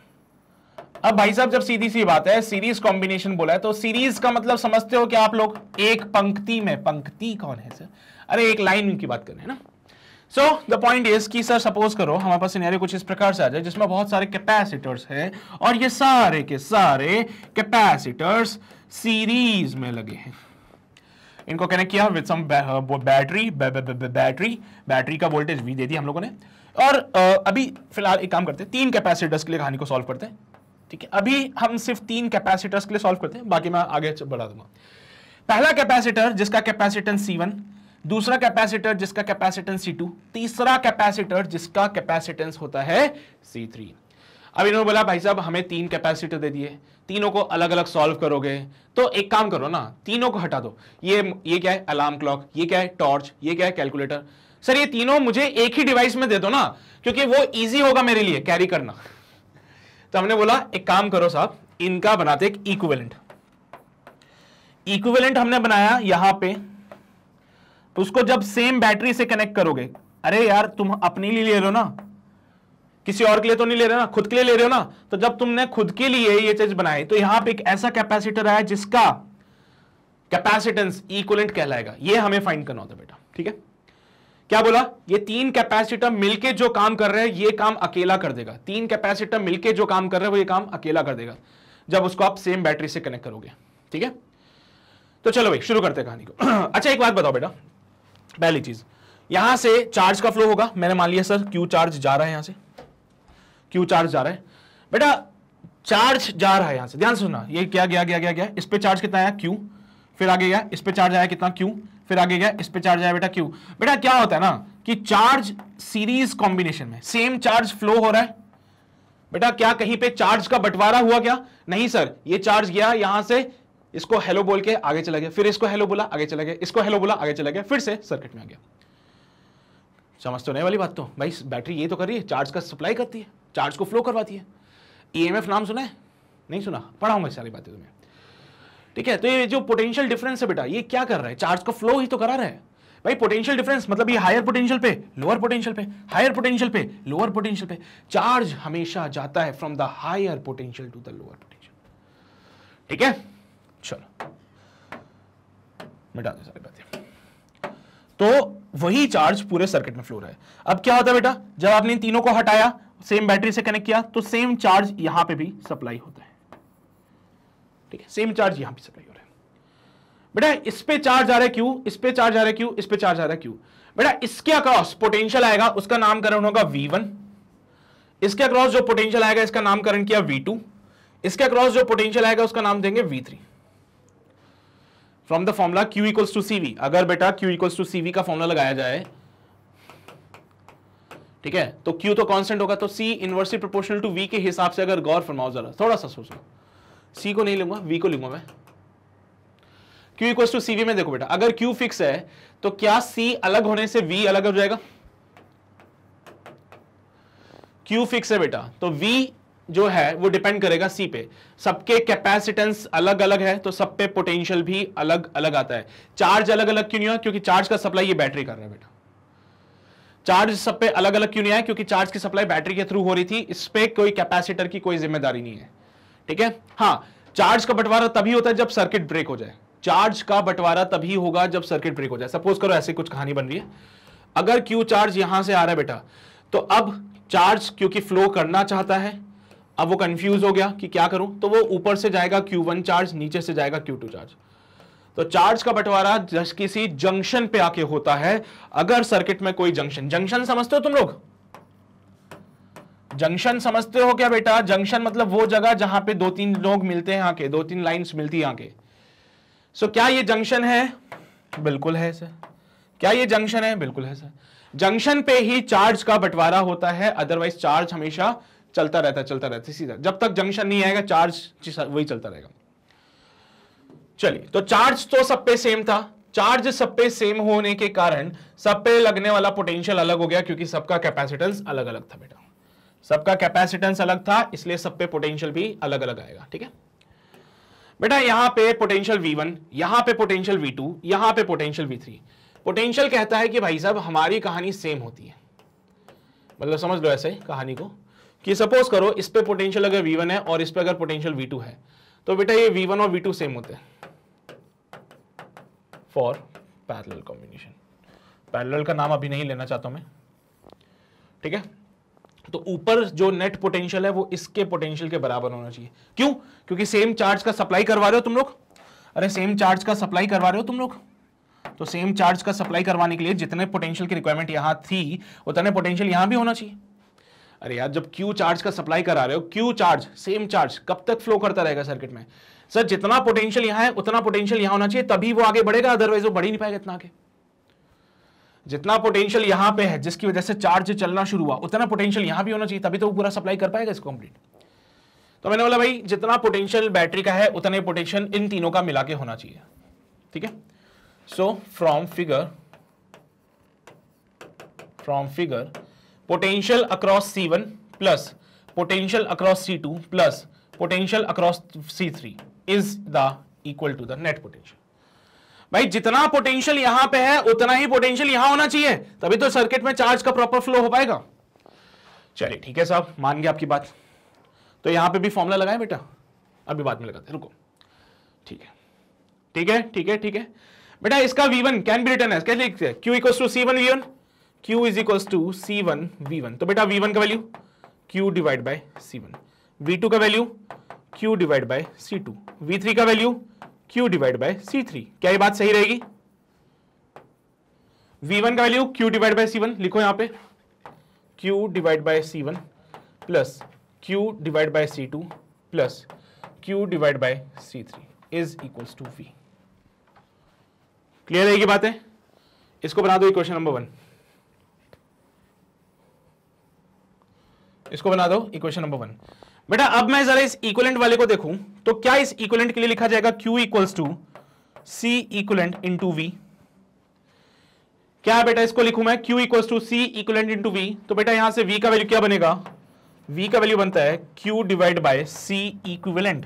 अब भाई साहब जब सीधी सी बात है सीरीज कॉम्बिनेशन बोला है तो सीरीज का मतलब समझते हो कि आप लोग एक पंक्ति में पंक्ति कौन है सर अरे एक लाइन की बात कर रहे हैं ना सो द पॉइंट इज कि सर सपोज करो हमारे पास सिनेरियो कुछ इस प्रकार से आ जाए जिसमें बहुत सारे कैपेसिटर्स हैं और ये सारे के सारे कैपेसिटर्स सीरीज में लगे हैं इनको कनेक्ट किया with some battery battery battery का वोल्टेज भी दे दिया हम लोगों ने और uh, अभी फिलहाल एक काम करते हैं तीन कैपेसिटर्स के लिए कहानी को सॉल्व करते हैं ठीक है अभी हम सिर्फ तीन कैपेसिटर्स के लिए सॉल्व करते हैं बाकी मैं आगे बढ़ा दूंगा पहला कैपेसिटर जिसका कैपेसिटेंस सी वन दूसरा कैपेसिटर जिसका कैपेसिटेंस C2, तीसरा कैपेसिटर जिसका कैपेसिटेंस होता है C3। अब इन्होंने बोला भाई साहब हमें तीन कैपेसिटर दे दिए तीनों को अलग अलग सॉल्व करोगे तो एक काम करो ना तीनों को हटा दो ये ये क्या है अलार्म क्लॉक ये क्या है टॉर्च ये क्या है कैलकुलेटर सर ये तीनों मुझे एक ही डिवाइस में दे दो ना क्योंकि वो ईजी होगा मेरे लिए कैरी करना तो हमने बोला एक काम करो साहब इनका बनाते एक इक्विवेलेंट इक्विवेलेंट हमने बनाया यहां पे तो उसको जब सेम बैटरी से कनेक्ट करोगे अरे यार तुम अपने लिए ले रहे हो ना किसी और के लिए तो नहीं ले रहे हो ना खुद के लिए ले रहे हो ना तो जब तुमने खुद के लिए ये चीज बनाई तो यहां पे एक ऐसा कैपेसिटर आया जिसका कैपेसिटेंस इक्वलेंट कहलाएगा ये हमें फाइंड करना होता बेटा ठीक है क्या बोला ये तीन कैपेसिटर मिलके जो काम कर रहे हैं ये काम अकेला कर देगा तीन कैपेसिटर मिलके जो काम कर रहे हैं वो ये काम अकेला कर देगा जब उसको आप सेम बैटरी से कनेक्ट करोगे ठीक है तो चलो भाई शुरू करते हैं कहानी को अच्छा एक बात बताओ बेटा पहली चीज यहां से चार्ज का फ्लो होगा मैंने मान लिया सर क्यू चार्ज जा रहा है यहां से क्यू चार्ज जा रहा है बेटा चार्ज जा रहा है यहां से ध्यान सुनना ये क्या गया गया गया गया इस पे चार्ज कितना आया क्यू फिर आगे गया इस पे चार्ज आया कितना क्यू फिर आगे गया इस पे चार्ज आया बेटा क्यू बेटा क्या होता है ना कि चार्ज सीरीज कॉम्बिनेशन में सेम चार्ज फ्लो हो रहा है बेटा क्या कहीं पे चार्ज का बंटवारा हुआ क्या नहीं सर ये चार्ज गया यहां से इसको हेलो बोल के आगे चला गया फिर इसको हेलो बोला आगे चला गया इसको हेलो बोला आगे चला गया फिर से सर्किट में आ गया समझ तो नहीं वाली बात तो भाई बैटरी ये तो कर रही है चार्ज का सप्लाई करती है चार्ज को फ्लो करवाती है ईएमएफ e नाम सुना है नहीं सुना पढ़ाऊंगा सारी बातें तुम्हें ठीक है तो ये जो पोटेंशियल डिफरेंस है बेटा ये क्या कर रहा है चार्ज का फ्लो ही तो करा रहा है भाई पोटेंशियल डिफरेंस मतलब ये हायर पोटेंशियल पे लोअर पोटेंशियल पे हायर पोटेंशियल पे लोअर पोटेंशियल पे चार्ज हमेशा जाता है from the higher potential to the lower potential ठीक है चलो मिटा दो सारी बातें तो वही चार्ज पूरे सर्किट में फ्लो रहा है अब क्या होता है बेटा जब आपने इन तीनों को हटाया सेम बैटरी से कनेक्ट किया तो सेम चार्ज यहां पे भी सप्लाई होता है ठीक है सेम चार्ज यहां पे सप्लाई हो रहा है बेटा इस पे चार्ज आ रहा है क्यू इस पे चार्ज आ रहा है क्यू इस पे चार्ज आ रहा है क्यू बेटा इसके अक्रॉस पोटेंशियल आएगा उसका नामकरण होगा वन इसके अक्रॉस जो पोटेंशियल आएगा इसका नामकरण किया वी इसके अक्रॉस जो पोटेंशियल आएगा उसका नाम देंगे three from the formula Q equals to C V अगर बेटा क्यू इक्वल्स टू सीवी का फॉर्मुला लगाया जाए ठीक है तो क्यू तो कॉन्स्टेंट होगा तो C inversely proportional to V के हिसाब से अगर गौर फरमाओ जरा थोड़ा सा सोचो सी को नहीं लूंगा वी को लूंगा मैं Q इक्वल्स टू सीवी में देखो बेटा अगर Q फिक्स है तो क्या C अलग होने से V अलग हो जाएगा Q फिक्स है बेटा तो V जो है वो डिपेंड करेगा सी पे सबके कैपेसिटेंस अलग अलग है तो सब पे पोटेंशियल भी अलग अलग आता है चार्ज अलग अलग क्यों नहीं हुआ क्योंकि चार्ज का सप्लाई ये बैटरी कर रहा है बेटा चार्ज सब पे अलग अलग क्यों नहीं आया क्योंकि चार्ज की सप्लाई बैटरी के थ्रू हो रही थी इस पे कोई कैपेसिटर की कोई जिम्मेदारी नहीं है ठीक है हाँ चार्ज का बंटवारा तभी होता है जब सर्किट ब्रेक हो जाए चार्ज का बंटवारा तभी होगा जब सर्किट ब्रेक हो जाए सपोज करो ऐसी कुछ कहानी बन रही है अगर क्यू चार्ज यहां से आ रहा है बेटा तो अब चार्ज क्योंकि फ्लो करना चाहता है अब वो कंफ्यूज हो गया कि क्या करूं तो वो ऊपर से जाएगा क्यू वन चार्ज नीचे से जाएगा क्यू टू चार्ज तो चार्ज का बंटवारा जस किसी जंक्शन पे आके होता है अगर सर्किट में कोई जंक्शन जंक्शन समझते हो तुम लोग जंक्शन समझते हो क्या बेटा जंक्शन मतलब वो जगह जहां पे दो तीन लोग मिलते हैं आके दो तीन लाइंस मिलती है आके सो so, क्या ये जंक्शन है बिल्कुल है सर क्या ये जंक्शन है बिल्कुल है सर जंक्शन पे ही चार्ज का बंटवारा होता है अदरवाइज चार्ज हमेशा चलता रहता है चलता रहता है सीधा जब तक जंक्शन नहीं आएगा चार्ज वही चलता रहेगा चलिए तो चार्ज तो सब पे सेम था चार्ज सब पे सेम होने के कारण सब पे लगने वाला पोटेंशियल अलग हो गया क्योंकि सबका कैपेसिटेंस अलग अलग था बेटा सबका कैपेसिटेंस अलग था इसलिए सब पे पोटेंशियल भी अलग अलग आएगा ठीक है बेटा यहां पे पोटेंशियल वी वन यहां पे पोटेंशियल वी टू यहां पर पोटेंशियल थ्री पोटेंशियल कहता है कि भाई साहब हमारी कहानी सेम होती है मतलब समझ लो ऐसे कहानी को कि सपोज करो इस पे पोटेंशियल अगर V1 है और इस पे अगर पोटेंशियल V2 है तो बेटा ये V1 और V2 सेम होते हैं फॉर पैरेलल कॉम्बिनेशन पैरेलल का नाम अभी नहीं लेना चाहता मैं ठीक है तो ऊपर जो नेट पोटेंशियल है वो इसके पोटेंशियल के बराबर होना चाहिए क्यों क्योंकि सेम चार्ज का सप्लाई करवा रहे हो तुम लोग अरे सेम चार्ज का सप्लाई करवा रहे हो तुम लोग तो सेम चार्ज का सप्लाई करवाने के लिए जितने पोटेंशियल की रिक्वायरमेंट यहां थी उतने पोटेंशियल यहां भी होना चाहिए अरे यार जब क्यू चार्ज का सप्लाई करा रहे हो क्यू चार्ज सेम चार्ज कब तक फ्लो करता रहेगा सर्किट में सर जितना पोटेंशियल यहां है उतना पोटेंशियल यहां होना चाहिए तभी वो आगे बढ़ेगा अदरवाइज वो बढ़ ही नहीं पाएगा इतना आगे जितना पोटेंशियल यहां पे है जिसकी वजह से चार्ज चलना शुरू हुआ उतना पोटेंशियल यहां भी होना चाहिए तभी तो वो पूरा सप्लाई कर पाएगा इसको कंप्लीट तो मैंने बोला भाई जितना पोटेंशियल बैटरी का है उतने पोटेंशियल इन तीनों का मिला के होना चाहिए ठीक है so from figure from figure potential across C one plus potential across C two plus potential across C three is the equal to the net potential भाई जितना पोटेंशियल यहां पे है उतना ही पोटेंशियल यहां होना चाहिए तभी तो सर्किट में चार्ज का प्रॉपर फ्लो हो पाएगा चलिए ठीक है साहब मान गया आपकी बात तो यहां पे भी फॉर्मूला लगाए बेटा अभी बाद में लगाते रुको ठीक है ठीक है ठीक है ठीक है बेटा इसका वीवन कैन बी रिटर्न है क्या लिखते हैं Q equal to C one V one Q is equals to C one V one तो बेटा वी वन का value Q divide by C one V two का value Q divide by C two V three का value Q divide by C three क्या ये बात सही रहेगी वी वन का value Q divide by one लिखो यहां पे Q divide by one plus Q divide by two plus Q divide by three is equals to V clear रहेगी बातें बात है इसको बना दो इक्वेशन नंबर वन इसको बना दो इक्वेशन नंबर वन बेटा अब मैं जरा इस इक्वलेंट वाले को देखूं तो क्या इस इक्वलेंट के लिए लिखा जाएगा Q equals to C equivalent into V क्या बेटा इसको लिखूं मैं Q equals to C equivalent into V तो बेटा यहां से V का वैल्यू क्या बनेगा V का वैल्यू बनता है Q divide by C equivalent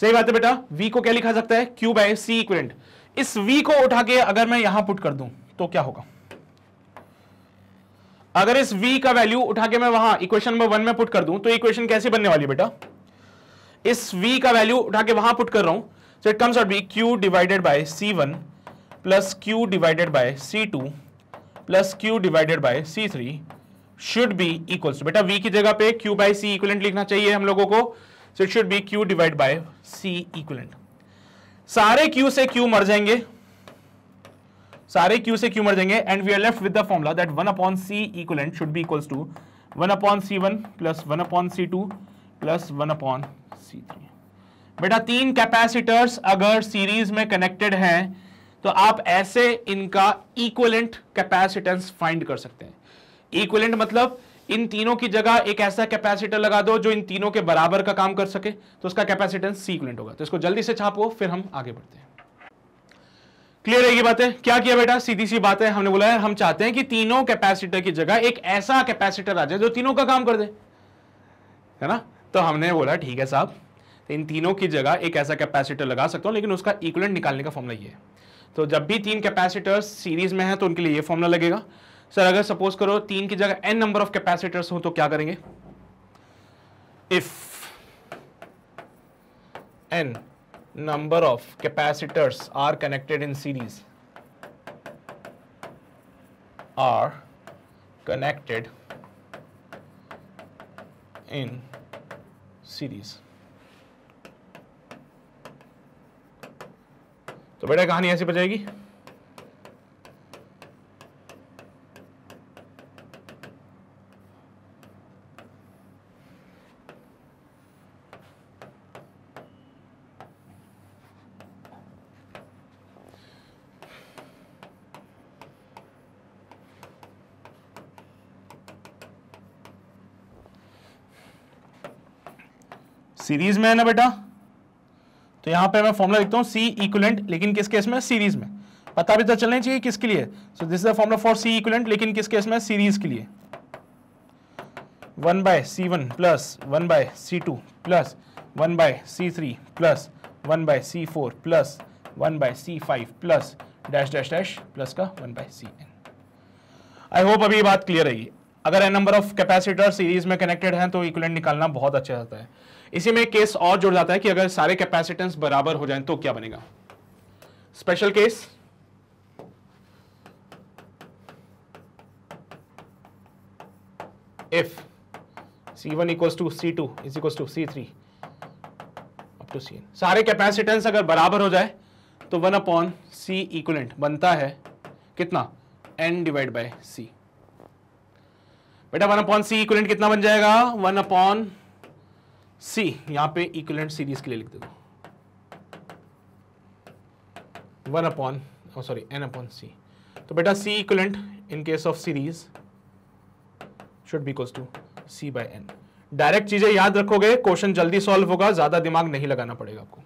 सही बात है बेटा V को क्या लिखा सकता है Q बाय C इक्विवेलेंट इस V को उठा के अगर मैं यहां पुट कर दूं तो क्या होगा अगर इस v का वैल्यू उठा के मैं वहां इक्वेशन नंबर वन में पुट कर दूं तो इक्वेशन कैसे बनने वाली बेटा इस v का वैल्यू उठा के वहां पुट कर रहा हूं so it comes out be q divided by c1 one plus Q divided by C two plus Q divided by C three should be equals बेटा v की जगह पे q बाय सी इक्वलेंट लिखना चाहिए हम लोगों को so it should be q divide by C equivalent सारे q से q मर जाएंगे सारे क्यू से क्यू मर जाएंगे and we are left with the formula that one upon C equal and should be equals to one upon C one plus one upon C two plus one upon C three बेटा तीन capacitors अगर series में connected हैं तो आप ऐसे इनका equivalent capacitance find कर सकते हैं इक्वलेंट मतलब इन तीनों की जगह एक ऐसा कैपेसिटर लगा दो जो इन तीनों के बराबर का काम कर सके तो उसका कैपेसिटेंस सी इक्वलेंट होगा तो इसको जल्दी से छापो फिर हम आगे बढ़ते हैं क्लियर है ये बातें क्या किया बेटा सीधी सी बात है हमने बोला है हम चाहते हैं कि तीनों कैपेसिटर की जगह एक ऐसा कैपेसिटर आ जाए जो तीनों का काम कर दे है ना तो हमने बोला ठीक है साहब तो इन तीनों की जगह एक ऐसा कैपेसिटर लगा सकता हूं लेकिन उसका इक्वलेंट निकालने का फॉर्मला ये है तो जब भी तीन कैपेसिटर सीरीज में है तो उनके लिए ये फॉर्मला लगेगा सर अगर सपोज करो तीन की जगह एन नंबर ऑफ कैपेसिटर्स हो तो क्या करेंगे if N number of capacitors are connected in series are connected in series तो बेटा कहानी ऐसी बचेगी सीरीज में है ना बेटा तो यहां पे मैं फॉर्मुला लिखता हूं सी इक्वलेंट लेकिन किस केस में सीरीज में पता भी तो चलना चाहिए किसके लिए so this is the formula for C equivalent लेकिन किस केस में सीरीज के लिए one by C one plus one by C two plus one by C three plus one by C four plus one by C five plus dash dash dash plus का one by C N I hope अभी बात clear रहेगी अगर N number of capacitor series में connected हैं तो equivalent निकालना बहुत अच्छा रहता है इसी में केस और जुड़ जाता है कि अगर सारे कैपेसिटेंस बराबर हो जाए तो क्या बनेगा special case if C one equal to C two is equal to C three up to C सारे कैपेसिटेंस अगर बराबर हो जाए तो वन अपॉन सी इक्वलेंट बनता है कितना एन डिवाइड बाय सी बेटा वन अपॉन सी इक्वलेंट कितना बन जाएगा वन अपॉन सी यहां पे इक्वलेंट सीरीज के लिए लिख दो one upon sorry N upon C तो बेटा C equivalent in case of series should be equals to C by N direct चीजें याद रखोगे क्वेश्चन जल्दी सॉल्व होगा ज्यादा दिमाग नहीं लगाना पड़ेगा आपको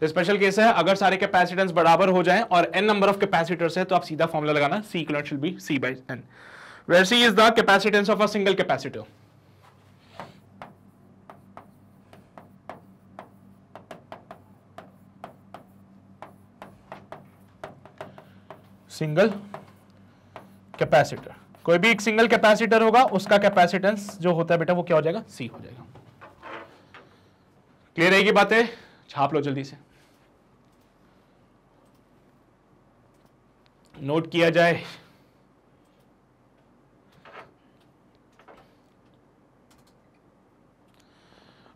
तो स्पेशल केस है अगर सारे कैपेसिटेंस बराबर हो जाएं और एन नंबर ऑफ कैपेसिटर्स है तो आप सीधा फॉर्मुला लगाना C equivalent should be C by N where C is the capacitance of a single capacitor single capacitor कोई भी एक सिंगल कैपेसिटर होगा उसका कैपेसिटेंस जो होता है बेटा वो क्या हो जाएगा सी हो जाएगा क्लियर है बातें छाप लो जल्दी से नोट किया जाए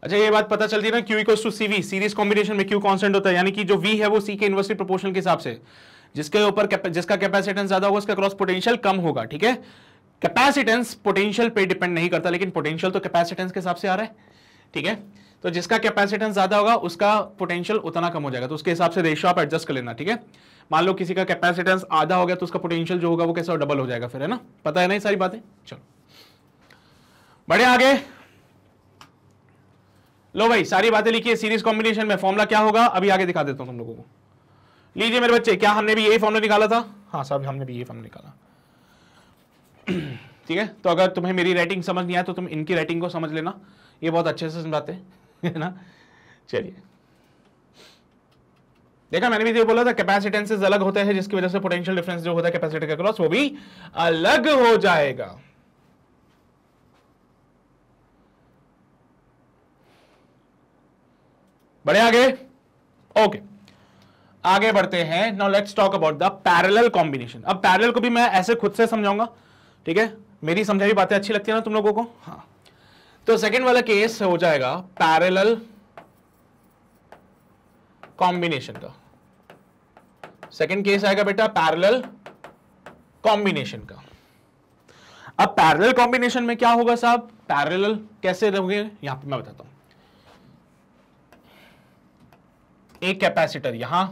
अच्छा ये बात पता चलती है ना Q equal to C V series combination में क्यू कॉन्सेंट होता है यानी कि जो वी है वो सी के इन्वर्सली प्रोपोर्शन के हिसाब से जिसके ऊपर जिसका कैपेसिटेंस ज्यादा होगा उसका क्रॉस पोटेंशियल कम होगा ठीक है कैपेसिटेंस पोटेंशियल पे डिपेंड नहीं करता लेकिन पोटेंशियल तो कैपेसिटेंस के हिसाब से आ रहा है ठीक है तो जिसका कैपेसिटेंस ज्यादा होगा उसका पोटेंशियल उतना कम हो जाएगा तो उसके हिसाब से रेशियो आप एडजस्ट कर लेना ठीक है मान लो किसी का कैपेसिटेंस आधा हो गया तो उसका पोटेंशियल जो होगा वो कैसा डबल हो जाएगा फिर है ना पता है ना ये सारी बातें चलो बड़े आगे लो भाई सारी बातें लिखिए सीरीज कॉम्बिनेशन में फॉर्मुला क्या होगा अभी आगे दिखा देता हूं तुम लोगों को लीजिए मेरे बच्चे क्या हमने भी यही फॉर्मूला निकाला था हाँ साहब हमने भी यही फॉर्मूला निकाला ठीक है तो अगर तुम्हें मेरी राइटिंग समझ नहीं आया तो तुम इनकी राइटिंग को समझ लेना ये बहुत अच्छे से समझाते हैं है ना चलिए देखा मैंने भी बोला था कैपेसिटेंसेस अलग होते हैं जिसकी वजह से पोटेंशियल डिफरेंस जो होता है कैपेसिटी का क्रॉस वो भी अलग हो जाएगा बड़े आगे ओके आगे बढ़ते हैं no let's talk about the parallel combination अब पैरेलल को भी मैं ऐसे खुद से समझाऊंगा ठीक है मेरी समझाई बातें अच्छी लगती है ना तुम लोगों को हाँ तो सेकेंड वाला केस हो जाएगा पैरेलल कॉम्बिनेशन का सेकेंड केस आएगा बेटा पैरेलल कॉम्बिनेशन का अब पैरेलल कॉम्बिनेशन में क्या होगा साहब पैरेलल कैसे रहोगे यहां पे मैं बताता हूं एक कैपेसिटर यहां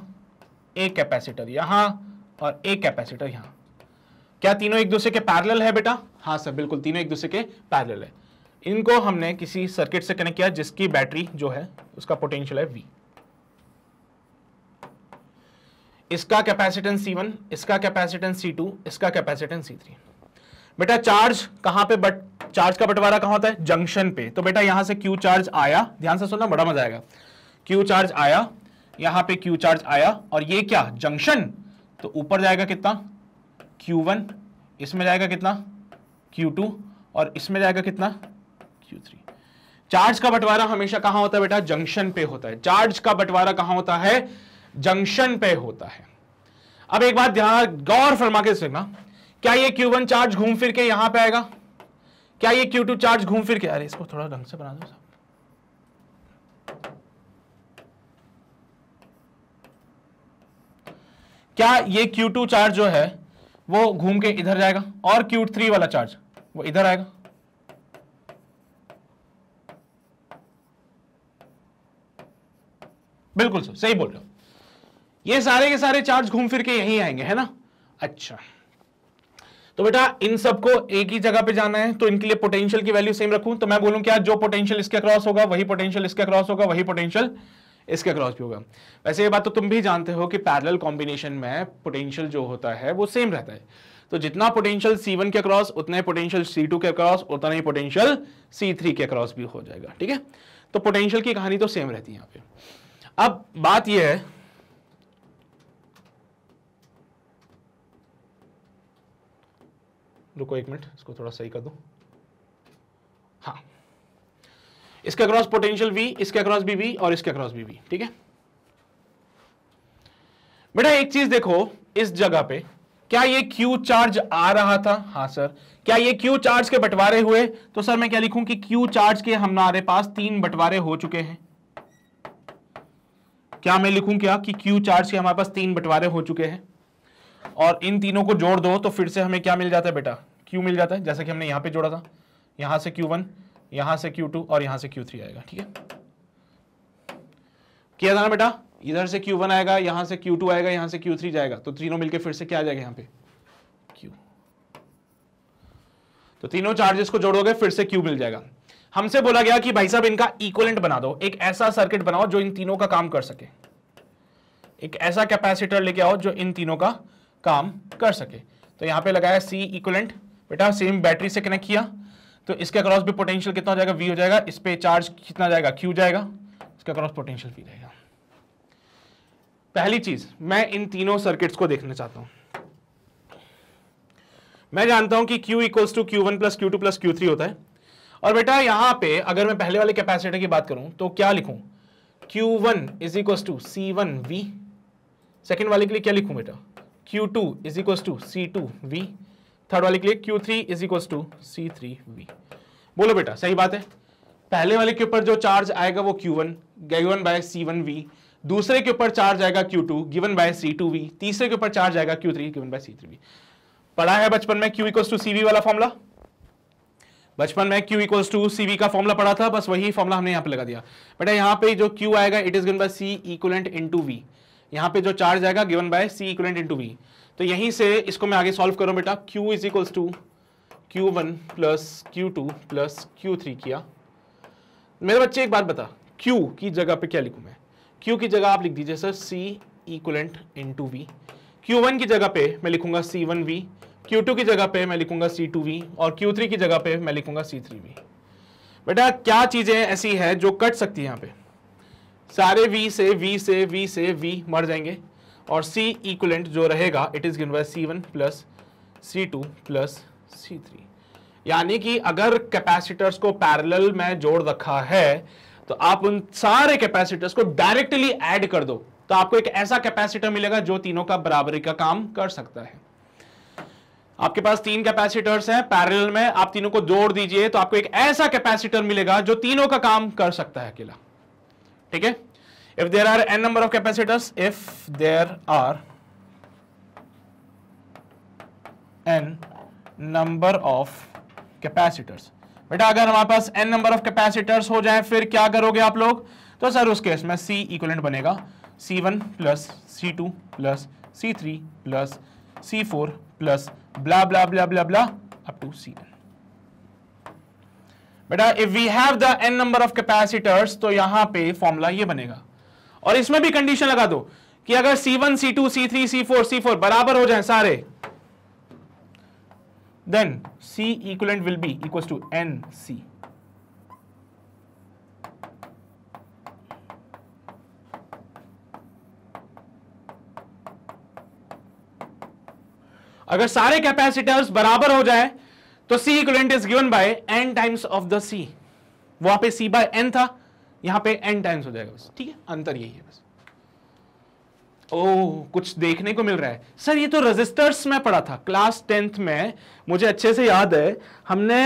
एक कैपेसिटर यहां और एक कैपेसिटर यहां क्या तीनों एक दूसरे के पैरेलल है बेटा हाँ सर बिल्कुल तीनों एक दूसरे के पैरेलल है इनको हमने किसी सर्किट से कनेक्ट किया जिसकी बैटरी जो है उसका पोटेंशियल है वी इसका कैपेसिटेंस वन इसका कैपेसिटेंस टू इसका कैपेसिटेंस थ्री बेटा चार्ज कहां पे बट चार्ज का बंटवारा कहां होता है जंक्शन पे तो बेटा यहां से क्यू चार्ज आया ध्यान से सुनना बड़ा मजा आएगा क्यू चार्ज आया यहां पे क्यू चार्ज आया और ये क्या जंक्शन तो ऊपर जाएगा कितना क्यू वन इसमें जाएगा कितना क्यू टू और इसमें जाएगा कितना क्यू थ्री चार्ज का बंटवारा हमेशा कहां होता है बेटा जंक्शन पे होता है चार्ज का बंटवारा कहां होता है जंक्शन पे होता है अब एक बात ध्यान गौर फरमा के सुनना क्या ये वन चार्ज घूम फिर के यहां पे आएगा क्या ये टू चार्ज घूम फिर के अरे इसको थोड़ा ढंग से बना दो क्या ये Q2 चार्ज जो है वो घूम के इधर जाएगा और Q3 वाला चार्ज वो इधर आएगा बिल्कुल सर सही बोल रहे हो ये सारे के सारे चार्ज घूम फिर के यहीं आएंगे है ना अच्छा तो बेटा इन सबको एक ही जगह पे जाना है तो इनके लिए पोटेंशियल की वैल्यू सेम रखूं तो मैं बोलूं क्या जो पोटेंशियल इसके क्रॉस होगा वही पोटेंशियल इसके क्रॉस होगा वही पोटेंशियल इसके अक्रॉस भी होगा वैसे ये बात तो तुम भी जानते हो कि पैरेलल कॉम्बिनेशन में पोटेंशियल जो होता है वो सेम रहता है तो जितना पोटेंशियल C1 के अक्रॉस उतना ही पोटेंशियल C2 के अक्रॉस उतना ही पोटेंशियल C3 के अक्रॉस भी हो जाएगा ठीक है तो पोटेंशियल की कहानी तो सेम रहती है यहाँ पे अब बात यह है रुको एक मिनट इसको थोड़ा सही कर दूं इसके अक्रॉस पोटेंशियल वी इसके अक्रॉस भी वी और इसके अक्रॉस भी वी ठीक है बेटा एक चीज देखो इस जगह पे क्या ये क्यू चार्ज आ रहा था हाँ सर क्या ये क्यू चार्ज के बंटवारे हुए तो सर मैं क्या लिखूं कि क्यू चार्ज के हमारे पास तीन बंटवारे हो चुके हैं क्या मैं लिखूं क्या कि क्यू चार्ज के हमारे पास तीन बंटवारे हो चुके हैं और इन तीनों को जोड़ दो तो फिर से हमें क्या मिल जाता है बेटा क्यू मिल जाता है जैसा कि हमने यहां पर जोड़ा था यहां से क्यू वन यहां से Q2 और यहां से Q3 आएगा ठीक है किया था ना बेटा इधर से Q1 आएगा यहां से Q2 आएगा यहां से Q3 जाएगा तो तीनों मिलके फिर से क्या आ जाएगा यहां पे Q तो तीनों चार्जेस को जोड़ोगे फिर से Q मिल जाएगा हमसे बोला गया कि भाई साहब इनका इक्वलेंट बना दो एक ऐसा सर्किट बनाओ जो इन तीनों का काम कर सके एक ऐसा कैपेसिटर लेके आओ जो इन तीनों का काम कर सके तो यहां पे लगाया सी इक्वलेंट बेटा सेम बैटरी से कनेक्ट किया तो इसके अक्रॉस भी पोटेंशियल कितना हो जाएगा वी हो जाएगा इस पर चार्ज कितना जाएगा क्यू जाएगा इसके अक्रॉस पोटेंशियल वी रहेगा पहली चीज मैं इन तीनों सर्किट्स को देखना चाहता हूं मैं जानता हूं कि Q equals to Q one plus Q two plus Q three होता है और बेटा यहां पे अगर मैं पहले वाले कैपेसिटर की बात करूं तो क्या लिखूं Q1 one is equal to C one V second वाले के लिए क्या लिखूं बेटा Q2 two is equal to C two V third वाले के लिए Q three is equal to C three V बोलो बेटा सही बात है पहले वाले के ऊपर जो चार्ज आएगा वो Q one given by C one V दूसरे के ऊपर चार्ज आएगा Q two given by C two V तीसरे के ऊपर चार्ज आएगा Q three given by C three V पढ़ा है बचपन में Q equal to C V वाला फॉर्मुला बचपन में Q equal to C V का फॉर्मुला पढ़ा था बस वही फॉर्मुला हमने यहाँ पे लगा दिया बेटा यहाँ पे जो क्यू आएगा it is given by C equivalent into V यहाँ पे जो चार्ज आएगा given by C equivalent into V तो यहीं से इसको मैं आगे सॉल्व करूं बेटा Q is equals to Q one plus Q two plus Q three किया मेरे बच्चे एक बात बता क्यू की जगह पे क्या लिखूं मैं क्यू की जगह आप लिख दीजिए sir C equivalent into V Q one की जगह पे मैं लिखूंगा C one V Q two की जगह पे मैं लिखूंगा सी टू वी और क्यू थ्री की जगह पे मैं लिखूंगा सी थ्री वी बेटा क्या चीज़ें ऐसी है जो कट सकती है यहाँ पे सारे वी से वी से वी से वी मर जाएंगे और सी इक्वलेंट जो रहेगा it is given by C one plus C two plus C three यानी कि अगर कैपेसिटर्स को पैरेलल में जोड़ रखा है तो आप उन सारे कैपेसिटर्स को डायरेक्टली ऐड कर दो तो आपको एक ऐसा कैपेसिटर मिलेगा जो तीनों का बराबरी का काम कर सकता है आपके पास तीन कैपेसिटर्स हैं पैरेलल में आप तीनों को जोड़ दीजिए तो आपको एक ऐसा कैपेसिटर मिलेगा जो तीनों का काम कर सकता है अकेला ठीक है if there are n number of capacitors if there are n number of capacitors बेटा अगर हमारे पास n नंबर ऑफ कैपेसिटर्स हो जाए फिर क्या करोगे आप लोग तो सर उस केस में C इक्वलेंट बनेगा C1 one plus C two plus C three plus C four plus blah blah blah blah blah up to C N बेटा if we have the N number of capacitors तो यहां पे formula ये बनेगा और इसमें भी कंडीशन लगा दो कि अगर C C C one two three C four C four बराबर हो जाए सारे then C equivalent will be equal to N C अगर सारे कैपेसिटर्स बराबर हो जाए तो C equivalent is given by N times of the C वहां पे सी बाय एन था यहां पे एन टाइम्स हो जाएगा बस ठीक है अंतर यही है बस ओ कुछ देखने को मिल रहा है सर ये तो रजिस्टर्स में पढ़ा था क्लास टेंथ में मुझे अच्छे से याद है हमने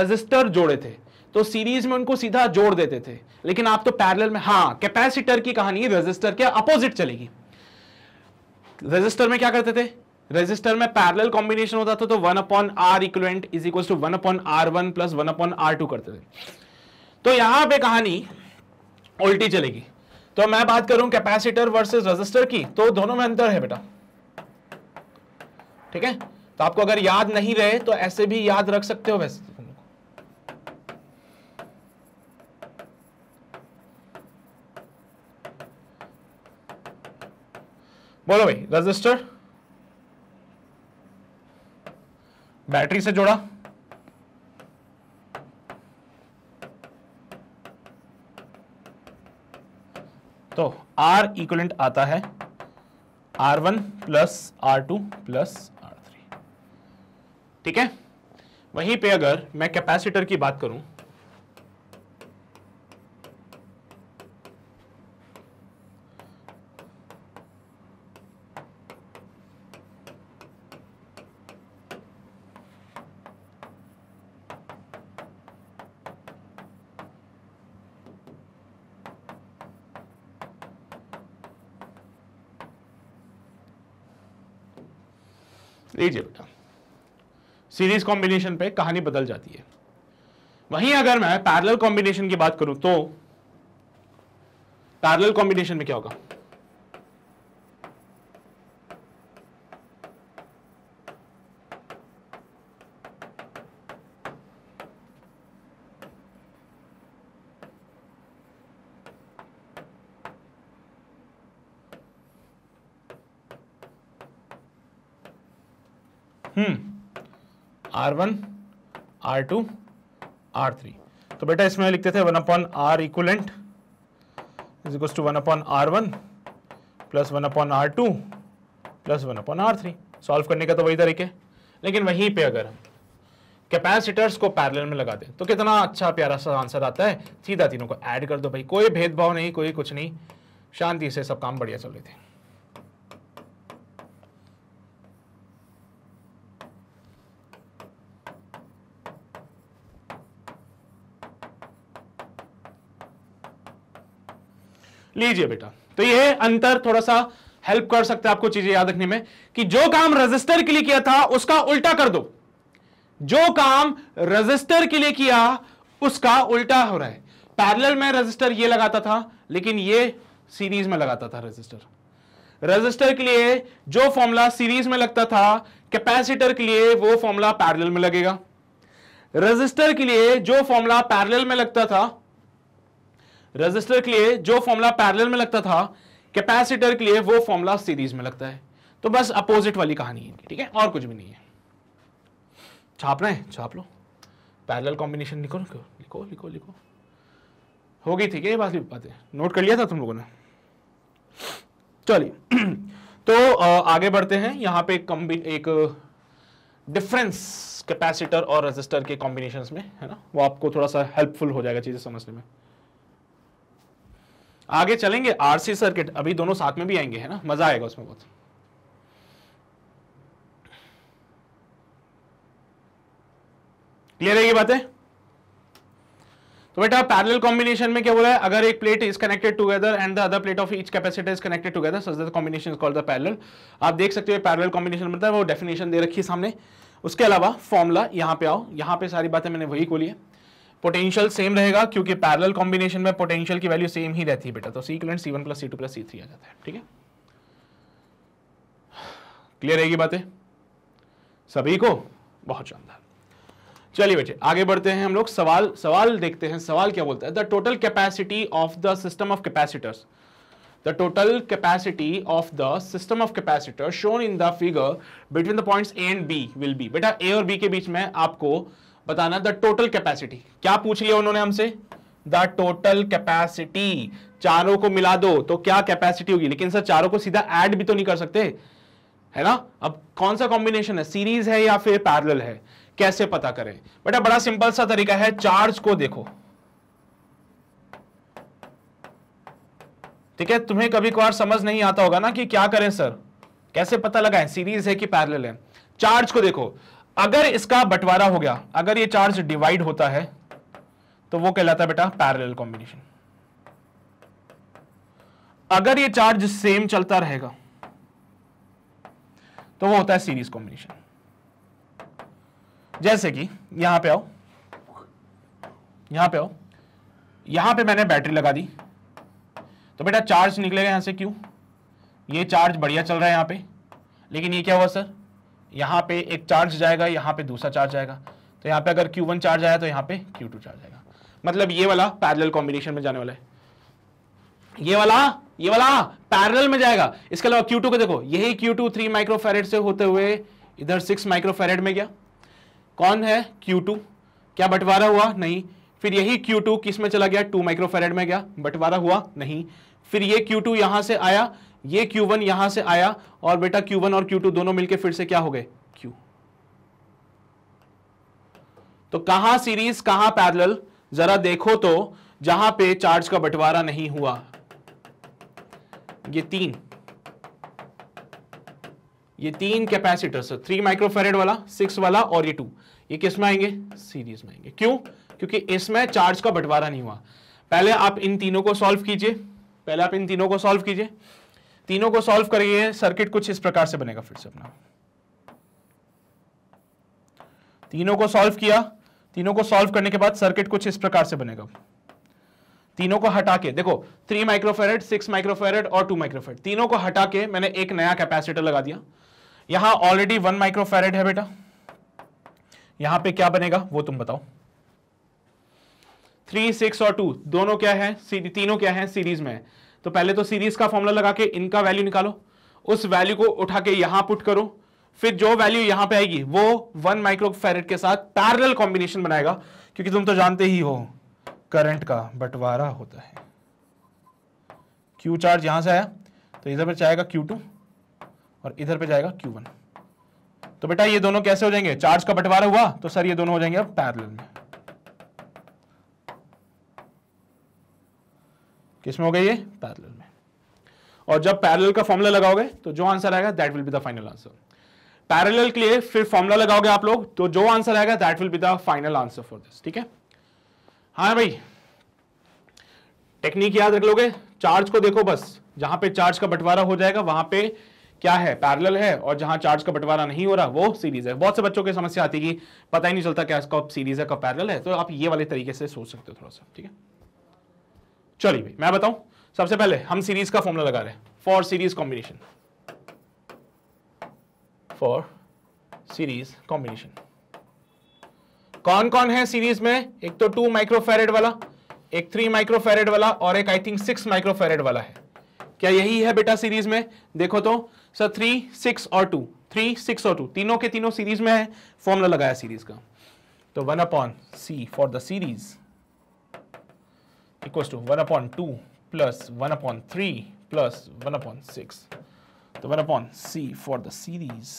रजिस्टर जोड़े थे तो सीरीज में उनको सीधा जोड़ देते थे लेकिन आप तो पैरेलल में हाँ कैपेसिटर की कहानी रजिस्टर के अपोजिट चलेगी रजिस्टर में क्या करते थे रजिस्टर में पैरेलल कॉम्बिनेशन होता था तो one upon R equivalent is equal to one upon R one plus one upon R two करते थे तो यहां पे कहानी उल्टी चलेगी तो मैं बात करूं कैपेसिटर वर्सेस रजिस्टर की तो दोनों में अंतर है बेटा ठीक है तो आपको अगर याद नहीं रहे तो ऐसे भी याद रख सकते हो वैसे बोलो भाई रजिस्टर बैटरी से जोड़ा तो आर इक्वलेंट आता है R one plus R two plus R three ठीक है वहीं पे अगर मैं कैपेसिटर की बात करूं सीरीज कॉम्बिनेशन पे कहानी बदल जाती है वहीं अगर मैं पैरेलल कॉम्बिनेशन की बात करूं तो पैरेलल कॉम्बिनेशन में क्या होगा R one R two R three तो बेटा इसमें लिखते थे one upon R equivalent is equal to one upon R one plus one upon R two plus one upon R three solve करने का तो वही तरीके लेकिन वहीं पे अगर हम कैपेसिटर्स को पैरेलल में लगा दें तो कितना अच्छा प्यारा सा आंसर आता है सीधा तीनों को ऐड कर दो भाई कोई भेदभाव नहीं कोई कुछ नहीं शांति से सब काम बढ़िया चल रहे थे लीजिए बेटा तो ये अंतर थोड़ा सा हेल्प कर सकता हैं आपको चीजें याद रखने में कि जो काम रजिस्टर के लिए किया था उसका उल्टा कर दो जो काम रजिस्टर के लिए किया उसका उल्टा हो रहा है पैरेलल में रजिस्टर ये लगाता था लेकिन ये सीरीज में लगाता था रजिस्टर रजिस्टर के लिए जो फॉर्मूला सीरीज में लगता था कैपेसिटर के लिए वो फॉर्मूला पैरेलल में लगेगा रजिस्टर के लिए जो फॉर्मूला पैरेलल में लगता था रजिस्टर के लिए जो फॉर्मूला पैरेलल में लगता था कैपेसिटर के लिए वो फॉर्मूला सीरीज में लगता है तो बस अपोजिट वाली कहानी है ठीक है और कुछ भी नहीं है छापना है छाप लो पैरेलल कॉम्बिनेशन लिखो लिखो लिखो लिखो लिखो हो गई थी क्या ये बात बातें नोट कर लिया था तुम लोगों ने चलिए तो आगे बढ़ते हैं यहाँ पे एक डिफरेंस कैपेसिटर और रजिस्टर के कॉम्बिनेशन में है ना वो आपको थोड़ा सा हेल्पफुल हो जाएगा चीज़ें समझने में आगे चलेंगे आरसी सर्किट अभी दोनों साथ में भी आएंगे है ना मजा आएगा उसमें बहुत क्लियर है ये बातें तो बेटा पैरेलल कॉम्बिनेशन में क्या बोला है अगर एक plate is connected together and the other plate of each capacity is connected together such that combination is called the parallel आप देख सकते हो पैरेलल कॉम्बिनेशन बनता है वो डेफिनेशन दे रखी है सामने उसके अलावा फॉर्मूला यहां पे आओ यहां पे सारी बातें मैंने वही खोली है पोटेंशियल सेम रहेगा क्योंकि पैरेलल कॉम्बिनेशन में पोटेंशियल की वैल्यू सेम ही रहती है बेटा तो C equivalent C one plus C two plus C three आ जाता है ठीक है क्लियर रहेगी बातें सभी को बहुत शानदार चलिए बेटे आगे बढ़ते हैं हम लोग सवाल सवाल देखते हैं सवाल क्या बोलता है the total capacity of the system of capacitors the total capacity of the system of capacitors shown in the figure between the points A and B will be बेटा ए और बी के बीच में आपको बताना द टोटल कैपेसिटी क्या पूछ लिया उन्होंने हमसे द टोटल कैपेसिटी चारों को मिला दो तो क्या कैपेसिटी होगी लेकिन सर चारों को सीधा ऐड भी तो नहीं कर सकते है ना अब कौन सा कॉम्बिनेशन है सीरीज है या फिर पैरल है कैसे पता करें बेटा बड़ा सिंपल सा तरीका है चार्ज को देखो ठीक है तुम्हें कभी कभार समझ नहीं आता होगा ना कि क्या करें सर कैसे पता लगाएं सीरीज है कि पैरल है चार्ज को देखो अगर इसका बंटवारा हो गया अगर ये चार्ज डिवाइड होता है तो वो कहलाता है बेटा पैरेलल कॉम्बिनेशन अगर ये चार्ज सेम चलता रहेगा तो वो होता है सीरीज कॉम्बिनेशन जैसे कि यहां पे आओ यहां पे आओ यहां पे मैंने बैटरी लगा दी तो बेटा चार्ज निकलेगा यहां से क्यों ये चार्ज बढ़िया चल रहा है यहां पे लेकिन ये क्या हुआ सर यहाँ पे एक चार्ज जाएगा यहाँ पे दूसरा चार्ज जाएगा तो यहाँ पे अगर Q1 चार्ज आया तो यहाँ पे Q2 चार्ज आएगा मतलब ये वाला पैरेलल कॉम्बिनेशन में जाने वाला है ये वाला ये वाला पैरेलल में जाएगा इसके अलावा Q2 को देखो यही Q2 थ्री माइक्रोफेरेड से होते हुए इधर सिक्स माइक्रोफेरेड में गया कौन है Q2 क्या बंटवारा हुआ नहीं फिर यही Q2 किस में चला गया टू माइक्रोफेरेड में गया बंटवारा हुआ नहीं फिर ये Q2 यहां से आया ये क्यू वन यहां से आया और बेटा क्यू वन और क्यू टू दोनों मिलकर फिर से क्या हो गए क्यू तो कहा सीरीज कहां पैरेलल जरा देखो तो जहां पे चार्ज का बंटवारा नहीं हुआ ये तीन ये तीन कैपेसिटर्स थ्री माइक्रोफेरेड वाला सिक्स वाला और ये टू ये किस में आएंगे सीरीज में आएंगे क्यों क्योंकि इसमें चार्ज का बंटवारा नहीं हुआ पहले आप इन तीनों को सॉल्व कीजिए पहले आप इन तीनों को सॉल्व कीजिए तीनों को सॉल्व करिए सर्किट कुछ इस प्रकार से बनेगा फिर से अपना तीनों को सॉल्व किया तीनों को सॉल्व करने के बाद सर्किट कुछ इस प्रकार से बनेगा तीनों को हटा के देखो थ्री माइक्रोफेरेट सिक्स माइक्रोफेरेट और टू माइक्रोफेरेट तीनों को हटा के मैंने एक नया कैपेसिटर लगा दिया यहां ऑलरेडी वन माइक्रोफेरेट है बेटा यहां पे क्या बनेगा वो तुम बताओ थ्री सिक्स और टू दोनों क्या है तीनों क्या है सीरीज में है तो पहले तो सीरीज का फॉर्मूला लगा के इनका वैल्यू निकालो उस वैल्यू को उठा के यहां पुट करो फिर जो वैल्यू यहां पे आएगी वो वन माइक्रो फेरेट के साथ पैरल कॉम्बिनेशन बनाएगा क्योंकि तुम तो जानते ही हो करंट का बंटवारा होता है क्यू चार्ज यहां से आया तो इधर पर जाएगा क्यू टू और इधर पे जाएगा क्यू वन तो बेटा ये दोनों कैसे हो जाएंगे चार्ज का बंटवारा हुआ तो सर ये दोनों हो जाएंगे अब पैरल में किस में हो गया ये पैरेलल में और जब पैरेलल का फॉर्मूला लगाओगे तो जो आंसर आएगा that will be the final answer parallel के लिए फिर फॉर्मूला लगाओगे आप लोग तो जो आंसर आएगा that will be the final answer for this ठीक है हाँ भाई टेक्निक याद रख लोगे चार्ज को देखो बस जहां पे चार्ज का बंटवारा हो जाएगा वहां पे क्या है पैरेलल है और जहां चार्ज का बंटवारा नहीं हो रहा वो सीरीज है बहुत से बच्चों की समस्या आती है कि पता ही नहीं चलता क्या इसका सीरीज है कब पैरेलल है तो आप ये वाले तरीके से सोच सकते हो थोड़ा सा ठीक है चलिए भाई मैं बताऊं सबसे पहले हम सीरीज का फॉर्मूला लगा रहे हैं for series combination for series combination कौन कौन है सीरीज में एक तो टू माइक्रोफेरेड वाला एक थ्री माइक्रोफेरेड वाला और एक आई थिंक सिक्स माइक्रोफेरेड वाला है क्या यही है बेटा सीरीज में देखो तो सर थ्री सिक्स और टू थ्री सिक्स और टू तीनों के तीनों सीरीज में है फॉर्मूला लगाया सीरीज का तो one upon C for the series equals to one upon two plus one upon three plus one upon six तो one upon C for the series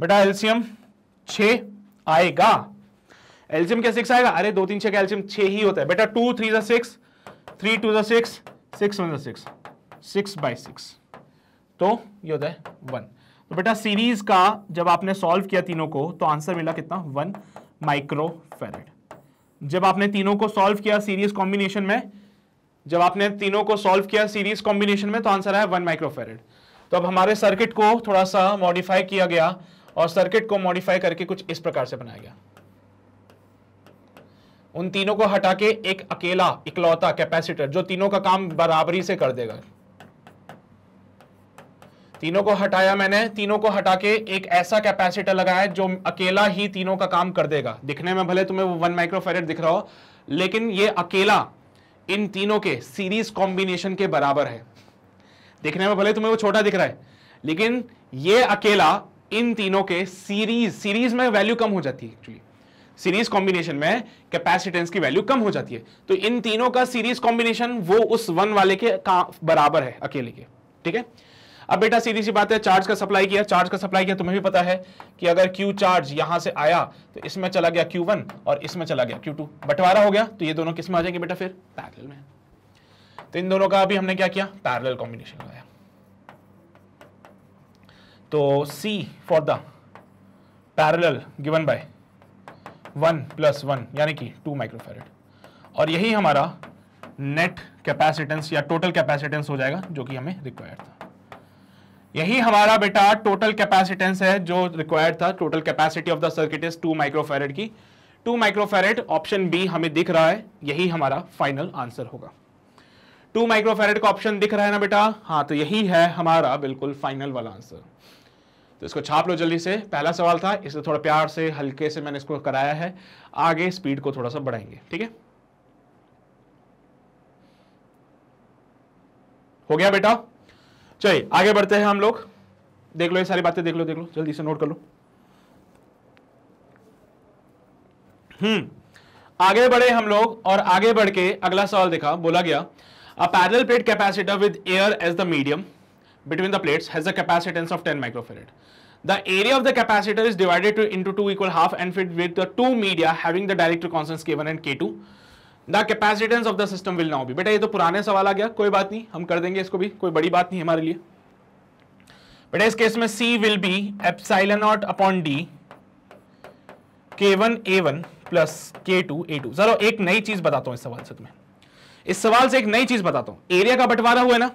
बेटा एल्सियम छ आएगा एल्सियम क्या सिक्स आएगा अरे दो तीन छह का एल्सियम छ ही होता है बेटा टू थ्री जो सिक्स थ्री टू जो सिक्स सिक्स वन जो सिक्स सिक्स बाई सिक्स तो ये होता है वन तो बेटा सीरीज का जब आपने सॉल्व किया तीनों को तो आंसर मिला कितना वन माइक्रो फेरेड जब आपने तीनों को सॉल्व किया सीरीज कॉम्बिनेशन में जब आपने तीनों को सॉल्व किया सीरीज कॉम्बिनेशन में तो आंसर आया वन माइक्रोफेरेड तो अब हमारे सर्किट को थोड़ा सा मॉडिफाई किया गया और सर्किट को मॉडिफाई करके कुछ इस प्रकार से बनाया गया उन तीनों को हटा के एक अकेला इकलौता कैपेसिटर जो तीनों का काम बराबरी से कर देगा तीनों को हटाया मैंने तीनों को हटा के एक ऐसा कैपेसिटर लगाया जो अकेला ही तीनों का काम कर देगा दिखने में भले तुम्हें वो वन माइक्रोफेरेट दिख रहा हो लेकिन ये अकेला इन तीनों के सीरीज कॉम्बिनेशन के बराबर है दिखने में भले तुम्हें वो छोटा दिख रहा है लेकिन ये अकेला इन तीनों के सीरीज सीरीज में वैल्यू कम हो जाती है एक्चुअली सीरीज कॉम्बिनेशन में कैपेसिटेंस की वैल्यू कम हो जाती है तो इन तीनों का सीरीज कॉम्बिनेशन वो उस वन वाले के का बराबर है अकेले के ठीक है अब बेटा सीधी सी बात है चार्ज का सप्लाई किया चार्ज का सप्लाई किया तुम्हें भी पता है कि अगर क्यू चार्ज यहां से आया तो इसमें चला गया क्यू वन और इसमें चला गया क्यू टू बंटवारा हो गया तो ये दोनों किस में आ जाएंगे बेटा फिर पैरल में तो इन दोनों का अभी हमने क्या किया पैरल कॉम्बिनेशन लगाया तो C for the parallel given by one plus one यानी कि टू माइक्रोफेरेड और यही हमारा नेट कैपेसिटेंस या टोटल कैपेसिटेंस हो जाएगा जो कि हमें रिक्वायर्ड था यही हमारा बेटा टोटल कैपेसिटेंस है जो रिक्वायर्ड था total capacity of the circuit is two microfarad की टू माइक्रोफेरेट ऑप्शन बी हमें दिख रहा है यही हमारा फाइनल आंसर होगा टू माइक्रोफेरेट का ऑप्शन दिख रहा है ना बेटा हाँ तो यही है हमारा बिल्कुल फाइनल वाला आंसर तो इसको छाप लो जल्दी से पहला सवाल था इसे थोड़ा प्यार से हल्के से मैंने इसको कराया है आगे स्पीड को थोड़ा सा बढ़ाएंगे ठीक है हो गया बेटा चलिए आगे बढ़ते हैं हम लोग देख लो ये सारी बातें देख लो देख लो जल्दी से नोट कर लो हम्म आगे बढ़े हम लोग और आगे बढ़ के अगला सवाल देखा बोला गया a parallel plate capacitor with air as the medium between the plates has capacitance of ten microfarad the area of the capacitor is divided two into two equal half and fit with the two media having the dielectric constants K one and K two the capacitance of the system will now be बेटा ये तो पुराने सवाल आ गया कोई बात नहीं हम कर देंगे इसको भी कोई बड़ी बात नहीं हमारे लिए बेटा इस केस में C will be epsilon nought upon D K one A one plus के टू ए टू चलो एक नई चीज बताता हूं इस सवाल से तुम्हें इस सवाल से एक नई चीज बताता हूं एरिया का बंटवारा हुआ है ना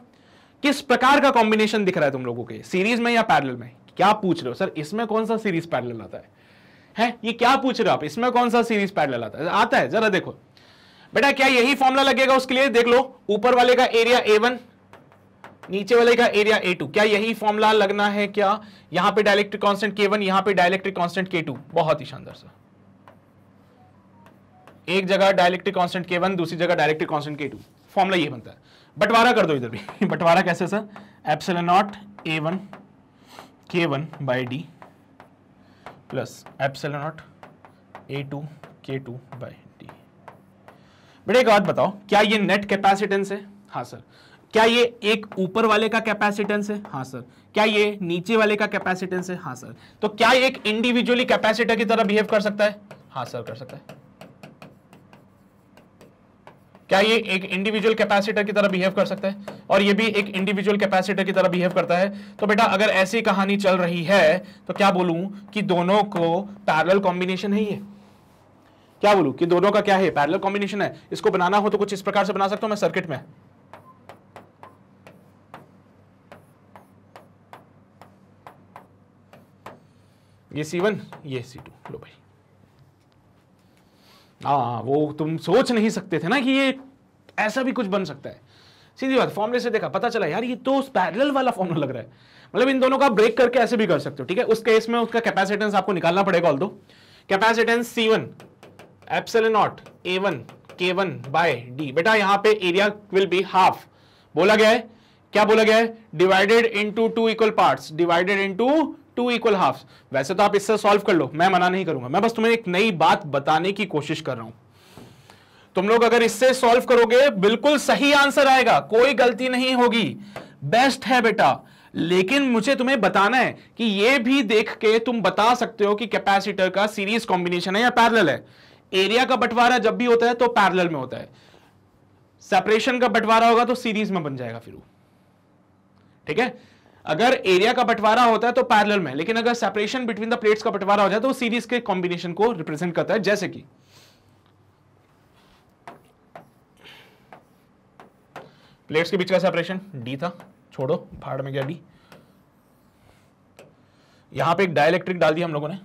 किस प्रकार का कॉम्बिनेशन दिख रहा है तुम लोगों के सीरीज में या पैरेलल में क्या पूछ रहे हो सर इसमें कौन सा सीरीज पैरेलल आता है है ये क्या पूछ रहे हो आप इसमें कौन सा सीरीज पैरेलल आता है आता है जरा देखो बेटा क्या यही फॉर्मूला लगेगा उसके लिए देख लो ऊपर वाले का एरिया ए वन नीचे वाले का एरिया ए टू क्या यही फॉर्मूला लगना है क्या यहां पे डायलेक्ट्रिक कांस्टेंट के वन यहां पे डायलेक्ट्रिक कांस्टेंट के टू बहुत ही शानदार सर एक जगह डायलेक्ट्रिक कांस्टेंट के वन दूसरी जगह dielectric constant K two formula ये बनता है बंटवारा कर दो इधर भी बंटवारा कैसे sir epsilon not A one K one by D plus epsilon not A two K two by बेटा एक बात बताओ क्या ये नेट कैपेसिटेंस है हाँ सर क्या ये एक ऊपर वाले का कैपेसिटेंस है हाँ सर क्या ये नीचे वाले का कैपेसिटेंस है हाँ सर तो क्या एक इंडिविजुअली कैपेसिटर की तरह बिहेव कर सकता है हाँ सर कर सकता है क्या ये एक इंडिविजुअल कैपेसिटर की तरह बिहेव कर सकता है और ये भी एक इंडिविजुअल कैपेसिटर की तरह बिहेव करता है तो बेटा अगर ऐसी कहानी चल रही है तो क्या बोलूं कि दोनों को पैरेलल कॉम्बिनेशन है ये क्या बोलू कि दोनों का क्या है पैरल कॉम्बिनेशन है इसको बनाना हो तो कुछ इस प्रकार से बना सकता हूं मैं सर्किट में ये वन ये टू लो भाई आ, हाँ, हाँ, वो तुम सोच नहीं सकते थे ना कि ये ऐसा भी कुछ बन सकता है सीधी बात फॉर्मुले से देखा पता चला यार ये तो पैरल वाला फॉर्मूला लग रहा है मतलब इन दोनों का ब्रेक करके ऐसे भी कर सकते हो ठीक है उस केस में उसका कैपेसिटेंस आपको निकालना पड़ेगा ऑल दो capacitance C one epsilon not A one K one by D बेटा यहां पे एरिया विल बी हाफ बोला गया है क्या बोला गया है divided into two equal parts divided into two equal half वैसे तो आप इससे सॉल्व कर लो मैं मना नहीं करूंगा मैं बस तुम्हें एक नई बात बताने की कोशिश कर रहा हूं तुम लोग अगर इससे सॉल्व करोगे बिल्कुल सही आंसर आएगा कोई गलती नहीं होगी बेस्ट है बेटा लेकिन मुझे तुम्हें बताना है कि यह भी देख के तुम बता सकते हो कि कैपेसिटर का सीरीज कॉम्बिनेशन है या पैरेलल है एरिया का बंटवारा जब भी होता है तो पैरेलल में होता है सेपरेशन का बंटवारा होगा तो सीरीज में बन जाएगा फिर वो ठीक है अगर एरिया का बंटवारा होता है तो पैरेलल में लेकिन अगर सेपरेशन बिटवीन द प्लेट्स का बंटवारा हो जाए तो सीरीज के कॉम्बिनेशन को रिप्रेजेंट करता है जैसे कि प्लेट्स के बीच का सेपरेशन डी था छोड़ो भाड़ में गया डी यहां पे एक डायलैक्ट्रिक डाल दिया हम लोगों ने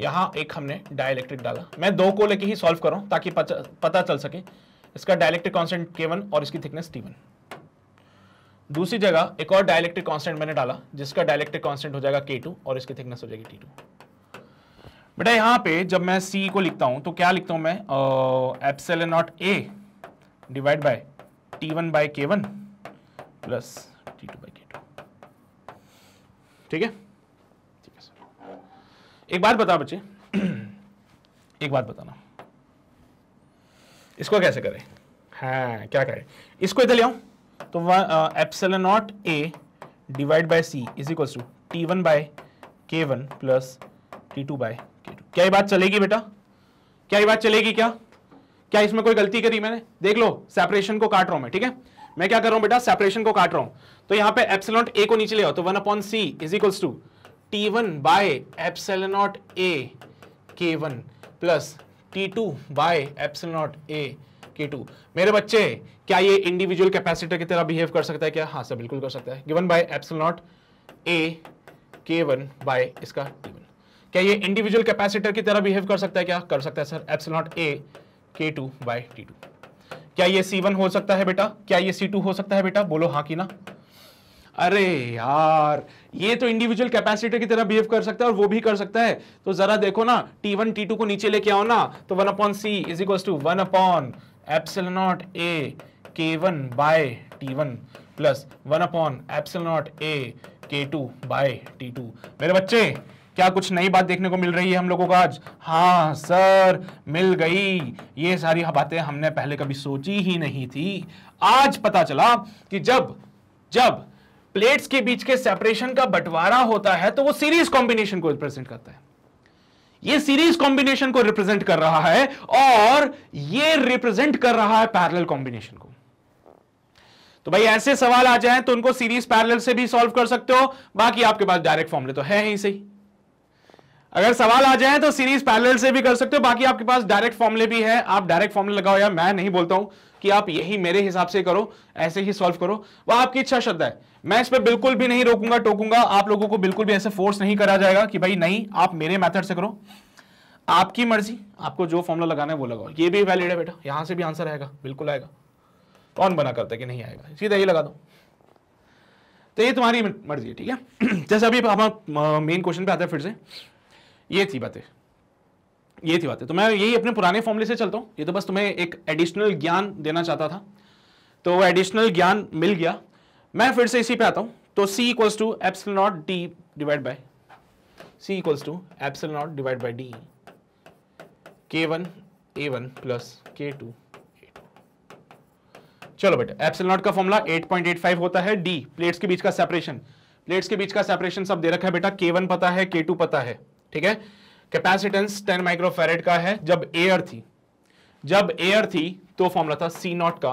यहाँ एक हमने डायलैक्ट्रिक डाला मैं दो को लेके ही सॉल्व करूँ ताकि पता चल सके इसका डायलैक्ट्रिक कांस्टेंट के वन और इसकी थिकनेस टी वन दूसरी जगह एक और डायलैक्ट्रिक कांस्टेंट मैंने डाला जिसका डायलैक्ट्रिक कांस्टेंट हो जाएगा के टू और इसकी थिकनेस हो जाएगी टी टू बेटा यहाँ पे जब मैं सी को लिखता हूँ तो क्या लिखता हूँ मैं epsilon not A divide by T one by K one plus T two by K two ठीक है एक बात बता बच्चे एक बात बताना इसको कैसे करें हाँ क्या करें इसको इधर ले आऊँ तो epsilon not A divide by C is equal to T one by K one plus T two by K two क्या ये बात चलेगी बेटा क्या ये बात चलेगी क्या क्या इसमें कोई गलती करी मैंने देख लो सेपरेशन को काट रहा हूं मैं ठीक है मैं क्या कर रहा हूं बेटा सेपरेशन को काट रहा हूं तो यहां पे एप्सलॉट ए को नीचे ले आओ तो one upon C is equals to T one by nought A K one plus T two by nought A K two मेरे बच्चे क्या ये इंडिविजुअल कैपेसिटर की तरह बिहेव कर सकता है क्या हाँ सर बिल्कुल कर सकता है given by nought A K one by इसका टी वन क्या ये इंडिविजुअल कैपेसिटर की तरह बिहेव कर सकता है क्या कर सकता है sir not A K two bye T to क्या ये सी वन हो सकता है बेटा क्या ये सी टू हो सकता है बेटा बोलो हाँ की ना अरे यार ये तो इंडिविजुअल कैपेसिटी की तरह बिहेव कर सकता है और वो भी कर सकता है तो जरा देखो ना टी वन टी टू को नीचे लेके आओ ना तो one upon C is equal to one upon epsilon not A K one by T one plus one upon epsilon not A K two bye T to मेरे बच्चे क्या कुछ नई बात देखने को मिल रही है हम लोगों को आज हाँ सर मिल गई ये सारी बातें हमने पहले कभी सोची ही नहीं थी आज पता चला कि जब जब प्लेट्स के बीच के सेपरेशन का बंटवारा होता है तो वो सीरीज कॉम्बिनेशन को रिप्रेजेंट करता है ये सीरीज कॉम्बिनेशन को रिप्रेजेंट कर रहा है और ये रिप्रेजेंट कर रहा है पैरेलल कॉम्बिनेशन को तो भाई ऐसे सवाल आ जाए तो उनको सीरीज पैरेलल से भी सॉल्व कर सकते हो बाकी आपके पास डायरेक्ट फॉर्मूले तो है ही सही अगर सवाल आ जाए तो सीरीज पैरेलल से भी कर सकते हो बाकी आपके पास डायरेक्ट फॉर्मूले भी है आप डायरेक्ट फॉर्मूले लगाओ या मैं नहीं बोलता हूं कि आप यही मेरे हिसाब से करो ऐसे ही सॉल्व करो वह आपकी इच्छा श्रद्धा है मैं इस पर बिल्कुल भी नहीं रोकूंगा टोकूंगा आप लोगों को बिल्कुल भी ऐसे फोर्स नहीं करा जाएगा कि भाई नहीं आप मेरे मैथड से करो आपकी मर्जी आपको जो फॉर्मुला लगाना है वो लगाओ ये भी वैलिड है बेटा यहां से भी आंसर आएगा बिल्कुल आएगा कौन बना करता है कि नहीं आएगा सीधा ये लगा दो तो ये तुम्हारी मर्जी है ठीक है जैसे अभी हम मेन क्वेश्चन पे आते हैं फिर से ये थी बातें ये थी बातें तो मैं यही अपने पुराने फॉर्मुले से चलता हूँ ये तो बस तुम्हें एक एडिशनल ज्ञान देना चाहता था तो वो एडिशनल ज्ञान मिल गया मैं फिर से इसी पे आता हूं तो C equals to epsilon nought D divide by C equals to epsilon nought divide by D K one A one plus के टू चलो बेटा एप्सल नॉट का फॉर्मुला 8.85 होता है डी प्लेट्स के बीच का सेपरेशन प्लेट्स के बीच का सेपरेशन सब दे रखा है बेटा K1 पता है K2 पता है ठीक है कैपेसिटेंस 10 माइक्रोफेरेड का है जब एयर थी जब एयर थी तो फॉर्मूला था सी नॉट का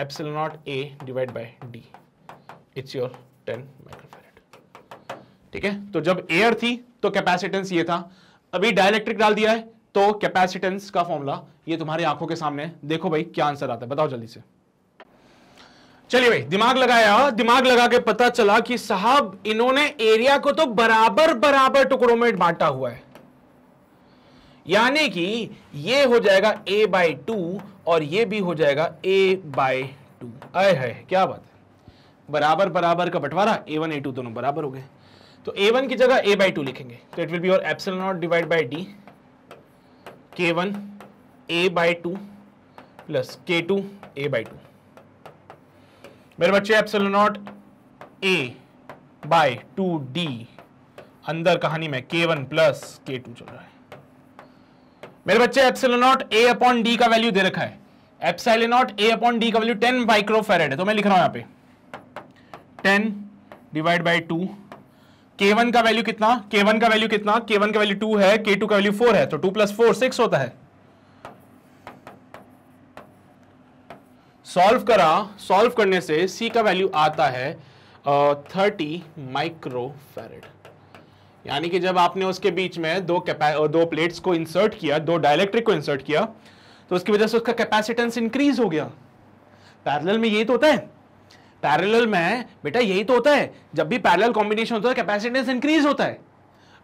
epsilon nought A divide by D it's your 10 microfarad ठीक है तो जब एयर थी तो कैपेसिटेंस ये था अभी डायलैक्ट्रिक डाल दिया है तो कैपेसिटेंस का फॉर्मूला ये तुम्हारी आंखों के सामने देखो भाई क्या आंसर आता है बताओ जल्दी से चलिए भाई दिमाग लगाया दिमाग लगा के पता चला कि साहब इन्होंने एरिया को तो बराबर बराबर टुकड़ों में बांटा हुआ है यानी कि ये हो जाएगा ए बाई टू और ये भी हो जाएगा ए बाय टू अय है क्या बात है बराबर बराबर का बंटवारा ए वन ए टू दोनों बराबर हो गए तो ए वन की जगह ए बाई टू लिखेंगे तो इट विल बी और epsilon nought divide by D K one A by two plus के टू ए बाई टू मेरे बच्चे epsilon not A by two D अंदर कहानी में के वन प्लस के टू चल रहा है मेरे बच्चे एप्सिलोनॉट ए अपॉन डी का वैल्यू दे रखा है एप्सिलोनॉट ए अपॉन डी का वैल्यू टेन माइक्रोफेरेड है तो मैं लिख रहा हूं यहां पे ten divide by two K one का वैल्यू कितना के वन का वैल्यू कितना के वन का वैल्यू टू है के टू का वैल्यू फोर है तो टू प्लस फोर सिक्स होता है सॉल्व करा सॉल्व करने से सी का वैल्यू आता है थर्टी माइक्रो फेरेड यानी कि जब आपने उसके बीच में दो दो प्लेट्स को इंसर्ट किया दो डायलेक्ट्रिक को इंसर्ट किया तो उसकी वजह से उसका कैपेसिटेंस इंक्रीज हो गया पैरेलल में यही तो होता है पैरेलल में बेटा यही तो होता है जब भी पैरेलल कॉम्बिनेशन होता है कैपेसिटेंस इंक्रीज होता है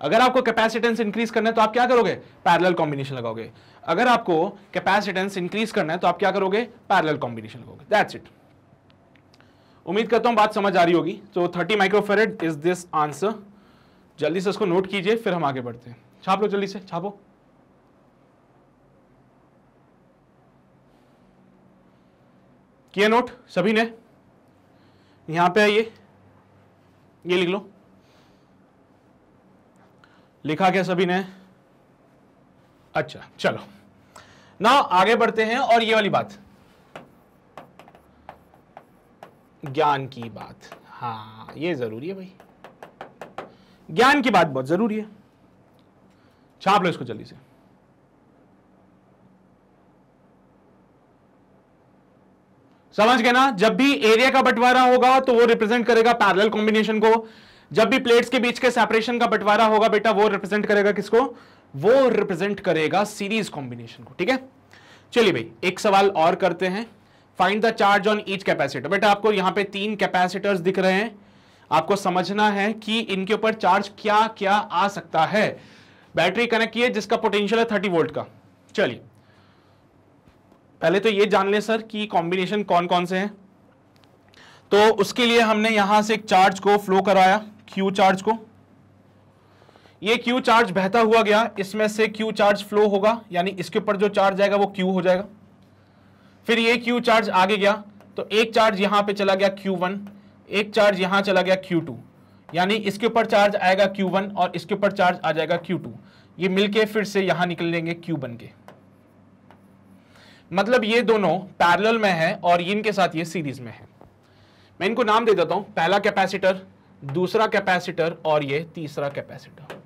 अगर आपको कैपेसिटेंस इंक्रीज करना है तो आप क्या करोगे पैरेलल कॉम्बिनेशन लगाओगे अगर आपको कैपेसिटेंस इंक्रीज करना है तो आप क्या करोगे पैरेलल कॉम्बिनेशन लगाओगे दैट्स इट उम्मीद करता हूं बात समझ आ रही होगी तो 30 माइक्रोफेरेड इज दिस आंसर जल्दी से उसको नोट कीजिए फिर हम आगे बढ़ते हैं छाप लो जल्दी से छापो किया नोट सभी ने यहां पे आइए ये लिख लो लिखा क्या सभी ने अच्छा चलो ना आगे बढ़ते हैं और ये वाली बात ज्ञान की बात हाँ ये जरूरी है भाई ज्ञान की बात बहुत जरूरी है छाप लो इसको जल्दी से समझ गए ना जब भी एरिया का बंटवारा होगा तो वो रिप्रेजेंट करेगा पैरेलल कॉम्बिनेशन को जब भी प्लेट्स के बीच के सेपरेशन का बंटवारा होगा बेटा वो रिप्रेजेंट करेगा किसको वो रिप्रेजेंट करेगा सीरीज कॉम्बिनेशन को ठीक है चलिए भाई एक सवाल और करते हैं find the charge on each capacitor बेटा आपको यहां पे तीन कैपेसिटर्स दिख रहे हैं आपको समझना है कि इनके ऊपर चार्ज क्या क्या आ सकता है बैटरी कनेक्ट की है जिसका पोटेंशियल है थर्टी वोल्ट का चलिए पहले तो ये जान लें सर कि कॉम्बिनेशन कौन कौन से हैं तो उसके लिए हमने यहां से एक चार्ज को फ्लो कराया क्यू चार्ज को ये क्यू चार्ज बहता हुआ गया इसमें से क्यू चार्ज फ्लो होगा यानी इसके ऊपर जो चार्ज आएगा वो क्यू हो जाएगा फिर ये क्यू चार्ज आगे गया तो एक चार्ज यहां पे चला गया क्यू वन एक चार्ज यहां चला गया Q2 यानी इसके ऊपर चार्ज आएगा Q1 और इसके ऊपर चार्ज आ जाएगा Q2 ये मिलके फिर से यहां निकल लेंगे क्यू बन के मतलब ये दोनों पैरेलल में है और इनके साथ ये सीरीज में है मैं इनको नाम दे देता हूं पहला कैपेसिटर दूसरा कैपेसिटर और ये तीसरा कैपेसिटर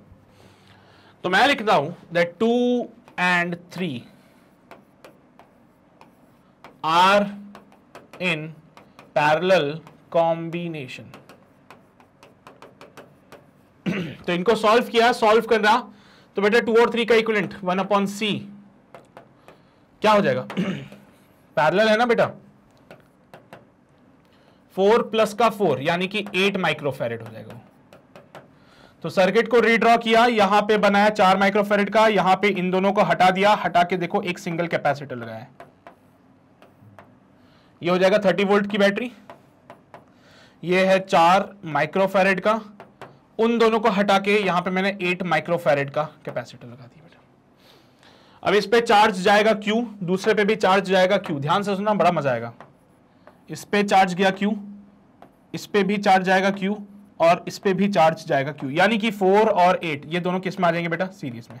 तो मैं लिखता हूं that two and three are in parallel combination तो इनको सॉल्व किया सॉल्व करना तो बेटा टू और थ्री का इक्विलेंट वन अपॉन सी क्या हो जाएगा पैरेलल है ना बेटा फोर प्लस का फोर यानी कि एट माइक्रोफेरेट हो जाएगा तो सर्किट को रीड्रॉ किया यहां पे बनाया चार माइक्रोफेरेट का यहां पे इन दोनों को हटा दिया हटा के देखो एक सिंगल कैपेसिटर लगाया ये हो जाएगा थर्टी वोल्ट की बैटरी ये है चार माइक्रोफेरेड का उन दोनों को हटा के यहां पे मैंने एट माइक्रोफेरेड का कैपेसिटर लगा दिया बेटा अब इस पे चार्ज जाएगा क्यू दूसरे पे भी चार्ज जाएगा क्यू ध्यान से सुनना बड़ा मजा आएगा इस पे चार्ज गया क्यू इस पे भी चार्ज जाएगा क्यू और इस पे भी चार्ज जाएगा क्यू यानी कि फोर और एट ये दोनों किस में आ जाएंगे बेटा सीरीज में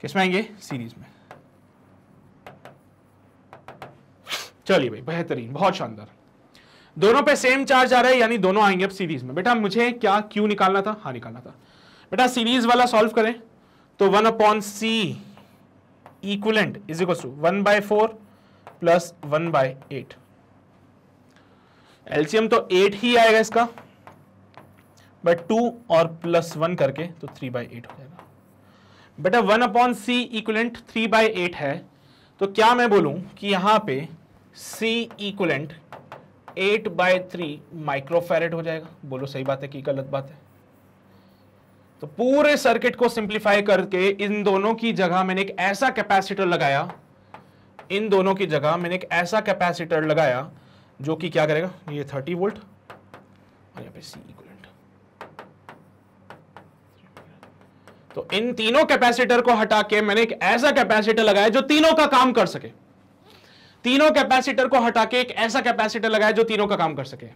किस में आएंगे सीरीज में चलिए भाई बेहतरीन बहुत शानदार दोनों पे सेम चार्ज आ रहा है यानी दोनों आएंगे अब सीरीज में बेटा मुझे क्या क्यू निकालना था हाँ निकालना था बेटा सीरीज वाला सॉल्व करें तो one upon C equivalent is equal to one by four plus one by eight LCM तो एट ही आएगा इसका बट टू और प्लस वन करके तो थ्री बाई एट हो जाएगा बेटा one upon C equivalent three by eight है तो क्या मैं बोलूं कि यहां पे C equivalent eight by three microfarad हो जाएगा बोलो सही बात है कि गलत बात है तो पूरे सर्किट को सिंप्लीफाई करके इन दोनों की जगह मैंने एक ऐसा कैपेसिटर लगाया इन दोनों की जगह मैंने एक ऐसा कैपेसिटर लगाया जो कि क्या करेगा ये थर्टी वोल्ट और यहां पे सी इक्वलेंट तो इन तीनों कैपेसिटर को हटा के मैंने एक ऐसा कैपेसिटर लगाया जो तीनों का काम कर सके तीनों कैपेसिटर को हटा के एक ऐसा कैपेसिटर लगाया जो तीनों का काम कर सके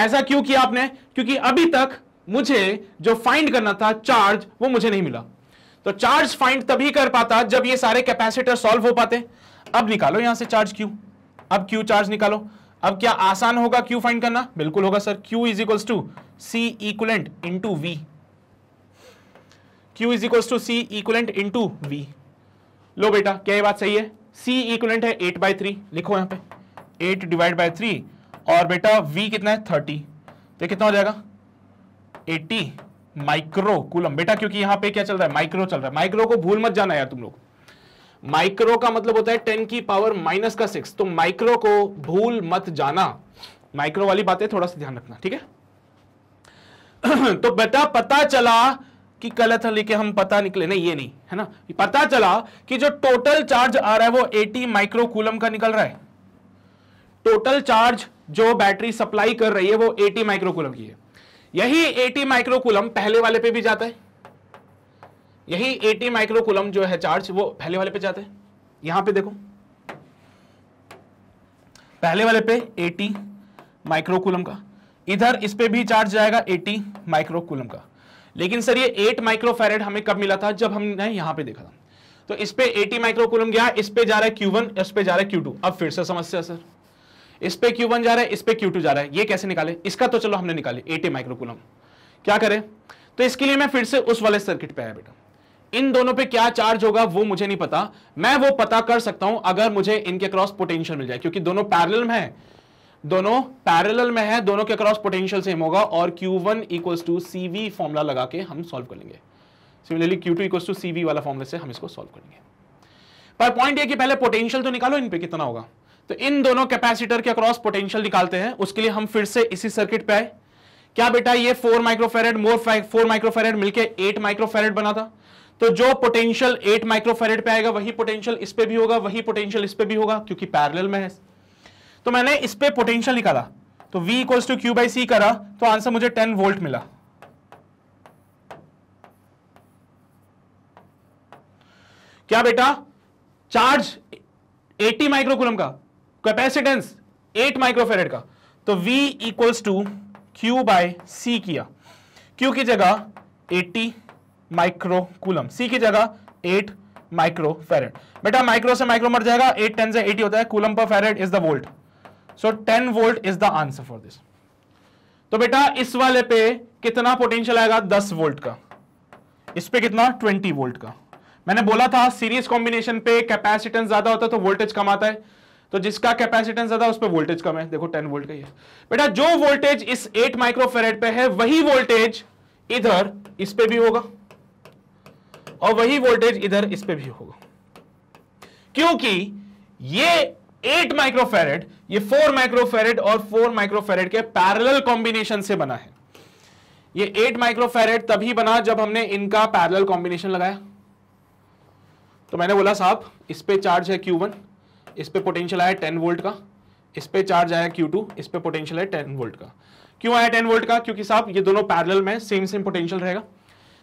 ऐसा क्यों किया आपने क्योंकि अभी तक मुझे जो फाइंड करना था चार्ज वो मुझे नहीं मिला तो चार्ज फाइंड तभी कर पाता जब ये सारे कैपेसिटर सॉल्व हो पाते अब निकालो यहां से चार्ज क्यू अब क्यू चार्ज निकालो अब क्या आसान होगा क्यू फाइंड करना बिल्कुल होगा sir Q is equals to C equivalent into V Q is equals to C equivalent into V लो बेटा क्या ये बात सही है सी इक्वलेंट है एट बाई थ्री लिखो यहाँ पे एट डिवाइड बाई थ्री और बेटा वी कितना है थर्टी तो कितना हो जाएगा एट्टी माइक्रो कूलम बेटा क्योंकि यहाँ पे क्या चल रहा है माइक्रो चल रहा है माइक्रो को भूल मत जाना यार तुम लोग माइक्रो का मतलब होता है टेन की पावर माइनस का सिक्स तो माइक्रो को भूल मत जाना माइक्रो वाली बातें थोड़ा सा ध्यान रखना ठीक है तो बेटा पता चला कि कल है लेके हम पता निकले नहीं ये नहीं है ना पता चला कि जो टोटल चार्ज आ रहा है वो 80 माइक्रो कूलम का निकल रहा है टोटल चार्ज जो बैटरी सप्लाई कर रही है वो 80 माइक्रो कूलम की है यही 80 माइक्रो कूलम पहले वाले पे भी जाता है यही 80 माइक्रो कूलम जो है चार्ज वो पहले वाले पे जाता है यहां पर देखो पहले वाले पे एटी माइक्रोकुलम का इधर इस पे भी चार्ज जाएगा एटी माइक्रोकुलम का लेकिन सर ये एट माइक्रोफेरेड हमें कब मिला था जब हमने यहां पे देखा था तो इस पे 80 माइक्रोकुलम गया इस पे जा रहा है वन इस पे जा रहा है Q2 अब फिर से समस्या सर इस पे Q1 जा रहा है इस पे Q2 जा रहा है ये कैसे निकाले इसका तो चलो हमने निकाले एटी माइक्रोकुलम क्या करें तो इसके लिए मैं फिर से उस वाले सर्किट पे आया बेटा इन दोनों पे क्या चार्ज होगा वो मुझे नहीं पता मैं वो पता कर सकता हूं अगर मुझे इनके क्रॉस पोटेंशियल मिल जाए क्योंकि दोनों पैरेलल में है दोनों पैरेलल में है दोनों के अक्रॉस पोटेंशियल सेम होगा और Q1 one equal to C V formula लगा के हम सॉल्व कर लेंगे similarly Q2 two equal to C V वाला फॉर्मूला से हम इसको सॉल्व करेंगे पर पॉइंट ये कि पहले पोटेंशियल तो निकालो इन पे कितना होगा तो इन दोनों कैपेसिटर के अक्रॉस पोटेंशियल निकालते हैं उसके लिए हम फिर से इसी सर्किट पे आए क्या बेटा ये four microfarad more four microfarad मिलकर एट माइक्रोफेरेड बना था तो जो पोटेंशियल एट माइक्रोफेरेड पे आएगा वही पोटेंशियल इस पे भी होगा वही पोटेंशियल इस पे भी होगा क्योंकि पैरेलल में है तो मैंने इस पर पोटेंशियल निकाला तो V equals to Q by C करा तो आंसर मुझे 10 वोल्ट मिला क्या बेटा चार्ज 80 माइक्रोकुलम का कैपेसिटेंस 8 माइक्रोफेरेड का तो V equals to Q by C किया Q की जगह 80 माइक्रोकुलम C की जगह 8 माइक्रोफेरेड बेटा माइक्रो से माइक्रो मर जाएगा 8 10 से 80 होता है coulomb per farad is the volt so ten volt is the answer for this तो बेटा इस वाले पे कितना पोटेंशियल आएगा दस वोल्ट का इस पे कितना ट्वेंटी वोल्ट का मैंने बोला था सीरीज कॉम्बिनेशन पे कैपेसिटेंस ज्यादा होता है तो वोल्टेज कम आता है तो जिसका कैपेसिटेंस ज्यादा उस पर वोल्टेज कम है देखो 10 वोल्ट का ही है बेटा जो वोल्टेज इस 8 माइक्रोफेरेट पे है वही वोल्टेज इधर इस पे भी होगा और वही वोल्टेज इधर इस पे भी होगा क्योंकि ये एट माइक्रोफेरेड ये फोर माइक्रोफेरेड और फोर माइक्रोफेरेड के पैरेलल कॉम्बिनेशन से बना है ये एट माइक्रोफेरेड तभी बना जब हमने इनका पैरेलल कॉम्बिनेशन लगाया तो मैंने बोला साहब इस पे चार्ज है क्यू वन इस पे पोटेंशियल आया टेन वोल्ट का इस पे चार्ज आया क्यू टू इस पे पोटेंशियल है टेन वोल्ट का क्यों आया टेन वोल्ट का क्योंकि साहब ये दोनों पैरेलल में सेम सेम पोटेंशियल रहेगा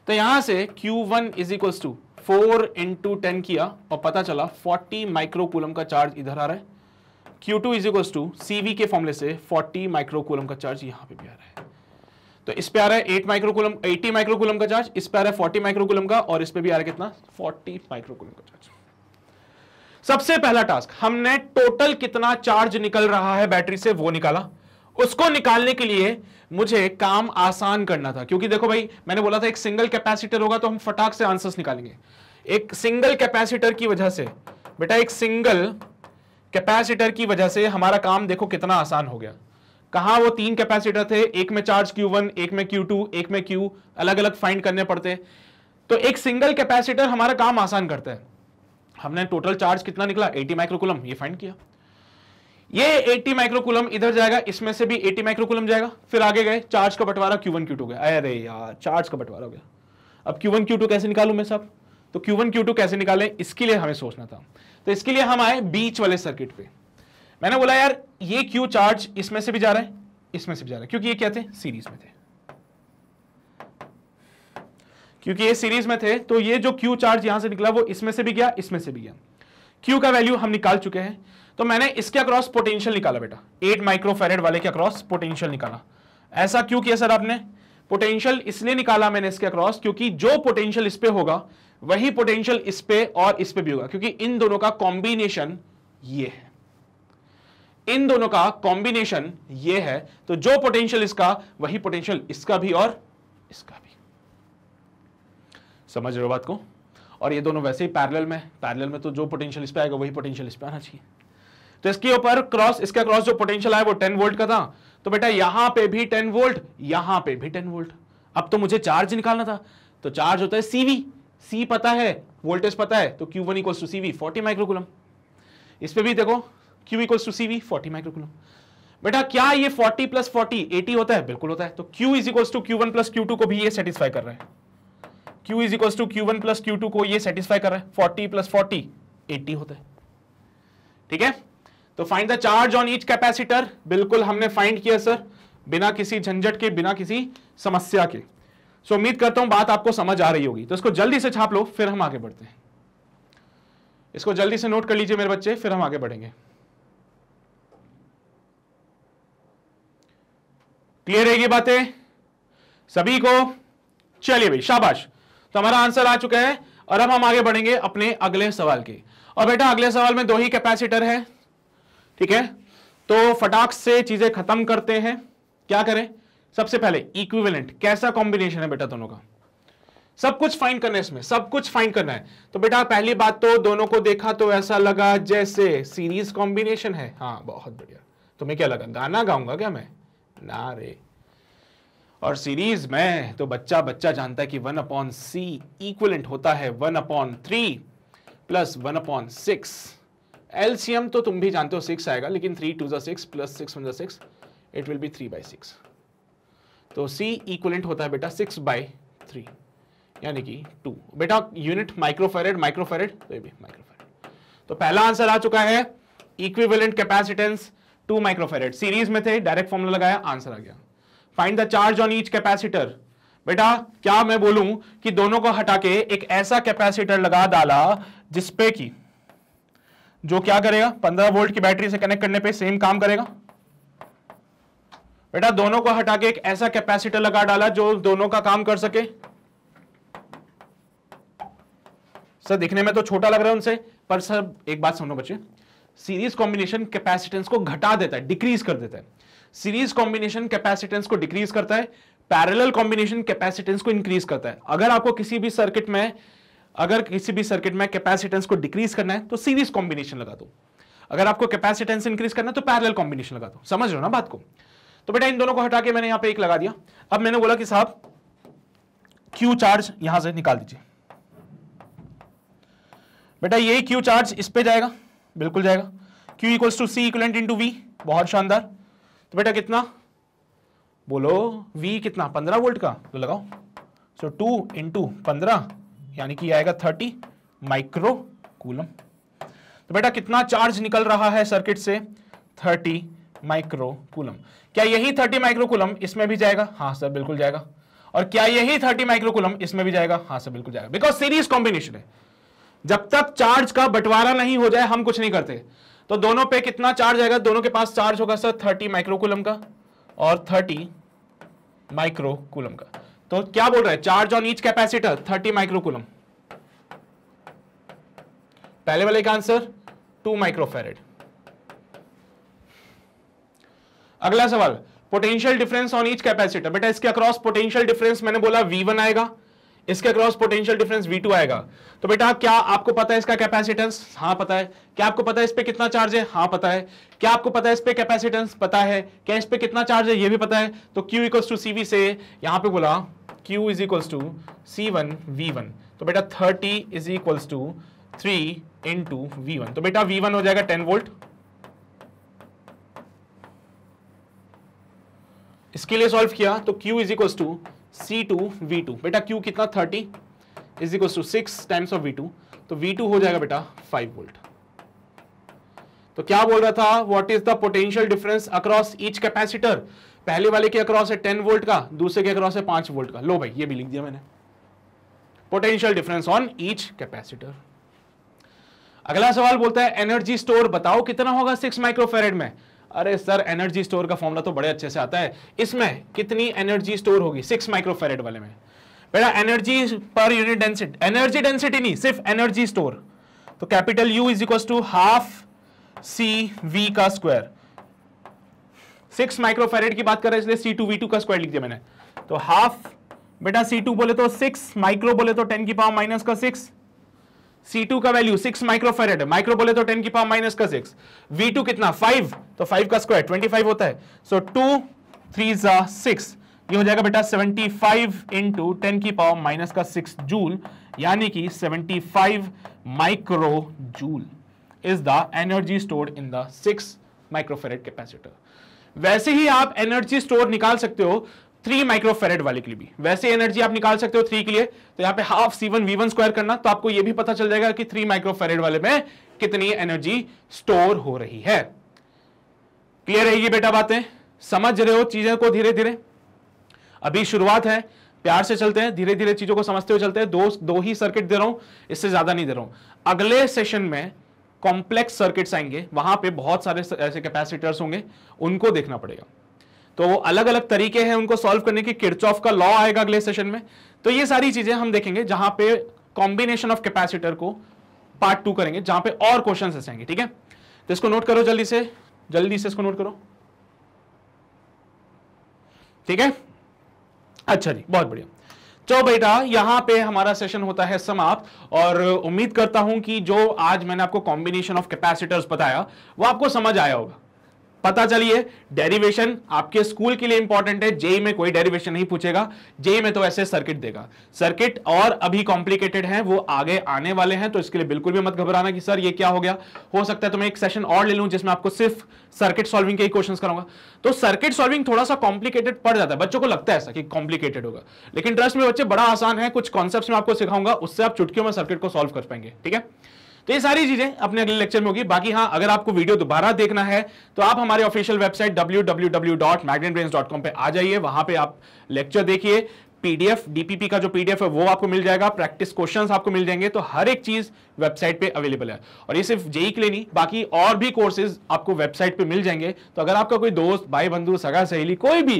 तो यहां से Q one is equals to four into ten किया और पता चला फोर्टी माइक्रोकुलम का चार्ज इधर आ रहा है Q2 two is equal to C के फॉर्मूले से फोर्टी माइक्रोकुलम का चार्ज यहां पे भी आ रहा है तो इस पे आ रहा है एट माइक्रोकुलम एटी माइक्रोकुलम का चार्ज इस पे आ रहा है फोर्टी माइक्रोकुलम का और इस पे भी आ रहा है कितना फोर्टी माइक्रोकुलम का चार्ज सबसे पहला टास्क हमने टोटल कितना चार्ज निकल रहा है बैटरी से वो निकाला उसको निकालने के लिए मुझे काम आसान करना था क्योंकि देखो भाई मैंने बोला था एक सिंगल कैपेसिटर होगा तो हम फटाक से आंसर्स निकालेंगे एक सिंगल कैपेसिटर की वजह से बेटा एक सिंगल कैपेसिटर की वजह से हमारा काम देखो कितना आसान हो गया कहा वो तीन कैपेसिटर थे एक में चार्ज Q1 एक में Q2 एक में Q अलग अलग फाइंड करने पड़ते तो एक सिंगल कैपेसिटर हमारा काम आसान करता है हमने टोटल चार्ज कितना निकला 80 माइक्रोकुलम ये फाइंड किया ये 80 माइक्रोकुलम इधर जाएगा इसमें से भी 80 माइक्रोकुलम जाएगा फिर आगे गए चार्ज का बंटवारा Q1 Q2 गया अरे यार चार्ज का बंटवारा हो गया अब Q1 Q2 कैसे निकालू मैं सब तो Q1 Q2 कैसे निकाले इसके लिए हमें सोचना था तो इसके लिए हम आए बीच वाले सर्किट पे मैंने बोला यार ये क्यू चार्ज इसमें से भी जा रहा है इसमें से भी जा रहा है क्योंकि ये क्या थे सीरीज में थे क्योंकि ये सीरीज में थे तो ये जो क्यू चार्ज यहां से निकला वो इसमें से भी गया इसमें से भी गया क्यू का वैल्यू हम निकाल चुके हैं तो मैंने इसके अक्रॉस पोटेंशियल निकाला बेटा एट माइक्रोफेरेड वाले के अक्रॉस पोटेंशियल निकाला ऐसा क्यों किया सर आपने पोटेंशियल इसलिए निकाला मैंने इसके अक्रॉस क्योंकि जो पोटेंशियल इस पे होगा वही पोटेंशियल इस पे और इस पे भी होगा क्योंकि इन दोनों का कॉम्बिनेशन ये है इन दोनों का कॉम्बिनेशन ये है तो जो पोटेंशियल इसका वही पोटेंशियल इसका भी और इसका भी समझ रहे हो बात को और ये दोनों वैसे ही पैरेलल में पैरेलल में तो जो पोटेंशियल इस पे आएगा वही पोटेंशियल इस पे आना चाहिए तो इसके ऊपर क्रॉस इसका क्रॉस जो पोटेंशियल है वो टेन वोल्ट का था तो बेटा यहां पे भी टेन वोल्ट यहां पे भी टेन वोल्ट अब तो मुझे चार्ज निकालना था तो चार्ज होता है सीवी सी पता है वोल्टेज पता है तो Q one equal to CV forty microcoulomb इस पर भी देखो Q equal to CV forty microcoulomb बेटा क्या ये 40 प्लस फोर्टी एटी होता है बिल्कुल होता है तो q is equal to Q one plus Q two को भी ये सेटिस्फाई कर रहा है q is equal to Q one plus Q two को ये सेटिस्फाई कर रहा है 40 प्लस फोर्टी एटी होता है ठीक है तो find the charge on each capacitor बिल्कुल हमने फाइंड किया सर बिना किसी झंझट के बिना किसी समस्या के सो so, उम्मीद करता हूं बात आपको समझ आ रही होगी तो इसको जल्दी से छाप लो फिर हम आगे बढ़ते हैं इसको जल्दी से नोट कर लीजिए मेरे बच्चे फिर हम आगे बढ़ेंगे क्लियर है ये बातें सभी को चलिए भाई शाबाश तो हमारा आंसर आ चुका है और अब हम आगे बढ़ेंगे अपने अगले सवाल के और बेटा अगले सवाल में दो ही कैपेसिटर है ठीक है तो फटाक से चीजें खत्म करते हैं क्या करें सबसे पहले इक्विवेलेंट कैसा कॉम्बिनेशन है बेटा दोनों का सब कुछ फाइंड करना है इसमें सब कुछ फाइंड करना है तो बेटा पहली बात तो दोनों को देखा तो ऐसा लगा जैसे सीरीज कॉम्बिनेशन है हाँ बहुत बढ़िया तुम्हें क्या लगा गाना गाऊंगा क्या मैं ना रे और सीरीज में तो बच्चा बच्चा जानता है कि वन अपॉन सी इक्वलेंट होता है one upon three plus one upon six LCM तो तुम भी जानते हो सिक्स आएगा लेकिन थ्री टू जिक्स प्लस सिक्स वन जिक्स it will be three by six तो सी इक्वलेंट होता है बेटा सिक्स बाई थ्री यानी कि टू बेटा यूनिट माइक्रोफेरेड माइक्रोफेरेड तो ये भी माइक्रोफेरेड तो पहला आंसर आ चुका है equivalent capacitance two microfarad series में थे डायरेक्ट फॉर्मूला लगाया आंसर आ गया find the charge on each capacitor बेटा क्या मैं बोलूं कि दोनों को हटा के एक ऐसा कैपेसिटर लगा डाला जिसपे की जो क्या करेगा 15 वोल्ट की बैटरी से कनेक्ट करने पे सेम काम करेगा बेटा दोनों को हटा के एक ऐसा कैपेसिटर लगा डाला जो दोनों का काम कर सके सर दिखने में तो छोटा लग रहा है उनसे पर सर एक बात सुनो बच्चे सीरीज कॉम्बिनेशन कैपेसिटेंस को घटा देता है डिक्रीज कर देता है सीरीज कॉम्बिनेशन कैपेसिटेंस को डिक्रीज करता है पैरेलल कॉम्बिनेशन कैपेसिटेंस को इंक्रीज करता है अगर आपको किसी भी सर्किट में अगर किसी भी सर्किट में कैपेसिटेंस को डिक्रीज करना है तो सीरीज कॉम्बिनेशन लगा दो अगर आपको कैपेसिटेंस इंक्रीज करना है तो पैरेलल कॉम्बिनेशन लगा दो समझ रहे हो ना बात को तो बेटा इन दोनों को हटा के मैंने यहां पे एक लगा दिया अब मैंने बोला कि साहब क्यू चार्ज यहां से निकाल दीजिए बेटा ये क्यू चार्ज इस पे जाएगा बिल्कुल जाएगा Q equals to C equivalent into V बहुत शानदार तो बेटा कितना बोलो वी कितना पंद्रह वोल्ट का तो लगाओ सो टू इंटू पंद्रह यानी कि आएगा थर्टी माइक्रो कूलम तो बेटा कितना चार्ज निकल रहा है सर्किट से थर्टी माइक्रो कूलम क्या यही थर्टी माइक्रो कूलम इसमें भी जाएगा हाँ सर बिल्कुल जाएगा और क्या यही थर्टी माइक्रो कूलम इसमें भी जाएगा हाँ सर बिल्कुल जाएगा बिकॉज सीरीज कॉम्बिनेशन है जब तक चार्ज का बंटवारा नहीं हो जाए हम कुछ नहीं करते तो दोनों पे कितना चार्ज आएगा दोनों के पास चार्ज होगा सर थर्टी माइक्रो कूलम का और थर्टी माइक्रो कूलम का तो क्या बोल रहा है charge on each capacitor thirty microcoulomb पहले वाले का आंसर टू माइक्रोफेरेड अगला सवाल potential difference on each capacitor बेटा इसके अक्रॉस पोटेंशियल डिफरेंस मैंने बोला वन आएगा इसके अक्रॉस पोटेंशियल डिफरेंस टू आएगा तो बेटा क्या आपको पता है इसका कैपेसिटेंस हाँ पता है क्या आपको पता है इस पर कितना चार्ज है हाँ पता है क्या आपको पता है इस पर कैपेसिटेंस पता है क्या इस पर कितना चार्ज है ये भी पता है तो क्यू इक्वल्स टू सीवी से यहां पे बोला Q is equals to C1 V1 तो बेटा thirty is equals to 3 into तो बेटा V1 हो जाएगा 10 वोल्ट इसके लिए सॉल्व किया तो Q is equals to C2 V2 बेटा Q कितना 30 is equals to six times of V two तो वी टू हो जाएगा बेटा फाइव वोल्ट तो क्या बोल रहा था what is the potential difference across each capacitor पहले वाले के अक्रॉस है टेन वोल्ट का दूसरे के अक्रॉस है पांच वोल्ट का लो भाई ये भी लिख दिया मैंने potential difference on each capacitor अगला सवाल बोलता है एनर्जी स्टोर बताओ कितना होगा सिक्स माइक्रोफेरेड में अरे सर एनर्जी स्टोर का फॉर्मुला तो बड़े अच्छे से आता है इसमें कितनी एनर्जी स्टोर होगी सिक्स माइक्रोफेरेड वाले में बेटा energy per unit density energy density नहीं सिर्फ एनर्जी स्टोर तो capital U is equal to half C V का स्क्वायर सिक्स माइक्रोफेरेट की बात कर रहे सी टू वी टू का स्क्वायर लिख दिया मैंने तो हाफ बेटा सी टू बोले तो सिक्स माइक्रो बोले तो टेन की पावर माइनस का सिक्स सी टू का वैल्यू सिक्स माइक्रोफेरेड माइक्रो बोले तो टेन की पावर माइनस का सिक्स वी टू कितना फाइव तो फाइव का स्क्वायर ट्वेंटी फाइव होता है सो टू थ्री सिक्स ये हो जाएगा बेटा सेवेंटी फाइव इंटू टेन की पावर माइनस का सिक्स जूल यानी कि seventy five micro joule is the energy stored in the six microfarad capacitor वैसे ही आप एनर्जी स्टोर निकाल सकते हो थ्री माइक्रोफेरेड वाले के लिए भी वैसे एनर्जी आप निकाल सकते हो थ्री के लिए तो यहां पे half C one V one square करना तो आपको यह भी पता चल जाएगा कि थ्री माइक्रोफेरेड वाले में कितनी एनर्जी स्टोर हो रही है क्लियर है ये बेटा बातें समझ रहे हो चीजों को धीरे धीरे अभी शुरुआत है प्यार से चलते हैं धीरे धीरे चीजों को समझते हुए चलते हैं दो दो ही सर्किट दे रहा हूं इससे ज्यादा नहीं दे रहा हूं अगले सेशन में कॉम्प्लेक्स सर्किट्स आएंगे वहां पे बहुत सारे ऐसे कैपेसिटर्स होंगे उनको देखना पड़ेगा तो अलग अलग तरीके हैं उनको सॉल्व करने के किरचॉफ का लॉ आएगा अगले सेशन में तो ये सारी चीजें हम देखेंगे जहां पे कॉम्बिनेशन ऑफ कैपेसिटर को पार्ट टू करेंगे जहां पे और क्वेश्चन ऐसे आएंगे ठीक है तो इसको नोट करो जल्दी से जल्दी से इसको नोट करो ठीक है अच्छा जी बहुत बढ़िया चलो तो बेटा यहां पे हमारा सेशन होता है समाप्त और उम्मीद करता हूं कि जो आज मैंने आपको कॉम्बिनेशन ऑफ कैपेसिटर्स बताया वो आपको समझ आया होगा पता चलिए डेरिवेशन आपके स्कूल के लिए इंपॉर्टेंट है जेई e में कोई डेरिवेशन नहीं पूछेगा जेई e में तो ऐसे सर्किट देगा सर्किट और अभी कॉम्प्लिकेटेड है वो आगे आने वाले हैं तो इसके लिए बिल्कुल भी मत घबराना कि सर ये क्या हो गया हो सकता है तो मैं एक सेशन और ले लूं जिसमें आपको सिर्फ सर्किट सॉल्विंग के ही क्वेश्चन कराऊंगा तो सर्किट सॉल्विंग थोड़ा सा कॉम्प्लिकेटेड पड़ जाता है बच्चों को लगता है ऐसा कि कॉम्प्लिकेटेड होगा लेकिन ट्रस्ट में बच्चे बड़ा आसान है कुछ कॉन्सेप्ट में आपको सिखाऊंगा उससे आप चुटकियों में सर्किट को सोल्व कर पाएंगे ठीक है तो ये सारी चीजें अपने अगले लेक्चर में होगी बाकी हाँ अगर आपको वीडियो दोबारा देखना है तो आप हमारे ऑफिशियल वेबसाइट कॉम पे आ जाइए वहां पे आप लेक्चर देखिए पीडीएफ डीपीपी का जो पीडीएफ है वो आपको मिल जाएगा प्रैक्टिस क्वेश्चंस आपको मिल जाएंगे तो हर एक चीज वेबसाइट पे अवेलेबल है और ये सिर्फ जेई के लिए नहीं बाकी और भी कोर्सेज आपको वेबसाइट पे मिल जाएंगे तो अगर आपका कोई दोस्त भाई बंधु सगा सहेली कोई भी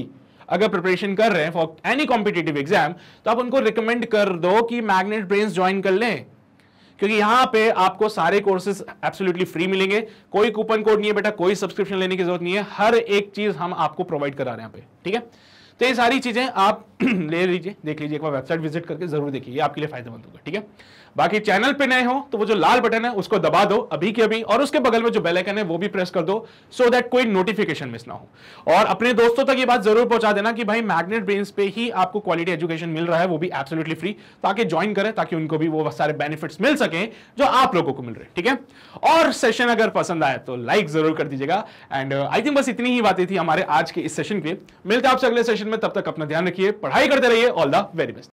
अगर प्रिपरेशन कर रहे हैं फॉर एनी कॉम्पिटेटिव एग्जाम तो आप उनको रिकमेंड कर दो कि मैग्नेट ब्रेन ज्वाइन कर लें क्योंकि यहां पे आपको सारे कोर्सेज एब्सोल्युटली फ्री मिलेंगे कोई कूपन कोड नहीं है बेटा कोई सब्सक्रिप्शन लेने की जरूरत नहीं है हर एक चीज हम आपको प्रोवाइड करा रहे हैं पे ठीक है तो ये सारी चीजें आप ले लीजिए देख लीजिए एक बार वेबसाइट विजिट करके जरूर देखिए आपके लिए फायदेमंद होगा ठीक है बाकी चैनल पे नए हो तो वो जो लाल बटन है उसको दबा दो अभी के अभी और उसके बगल में जो बेल आइकन है वो भी प्रेस कर दो सो so दैट कोई नोटिफिकेशन मिस ना हो और अपने दोस्तों तक ये बात जरूर पहुंचा देना कि भाई मैग्नेट ब्रेन्स पे ही आपको क्वालिटी एजुकेशन मिल रहा है वो भी एब्सोल्युटली फ्री ताकि ज्वाइन करें ताकि उनको भी वो सारे बेनिफिट्स मिल सके जो आप लोगों को मिल रहे ठीक है और सेशन अगर पसंद आए तो लाइक जरूर कर दीजिएगा एंड आई थिंक बस इतनी ही बातें थी हमारे आज के इस सेशन के मिलते आपसे अगले सेशन में तब तक अपना ध्यान रखिए पढ़ाई करते रहिए ऑल द वेरी बेस्ट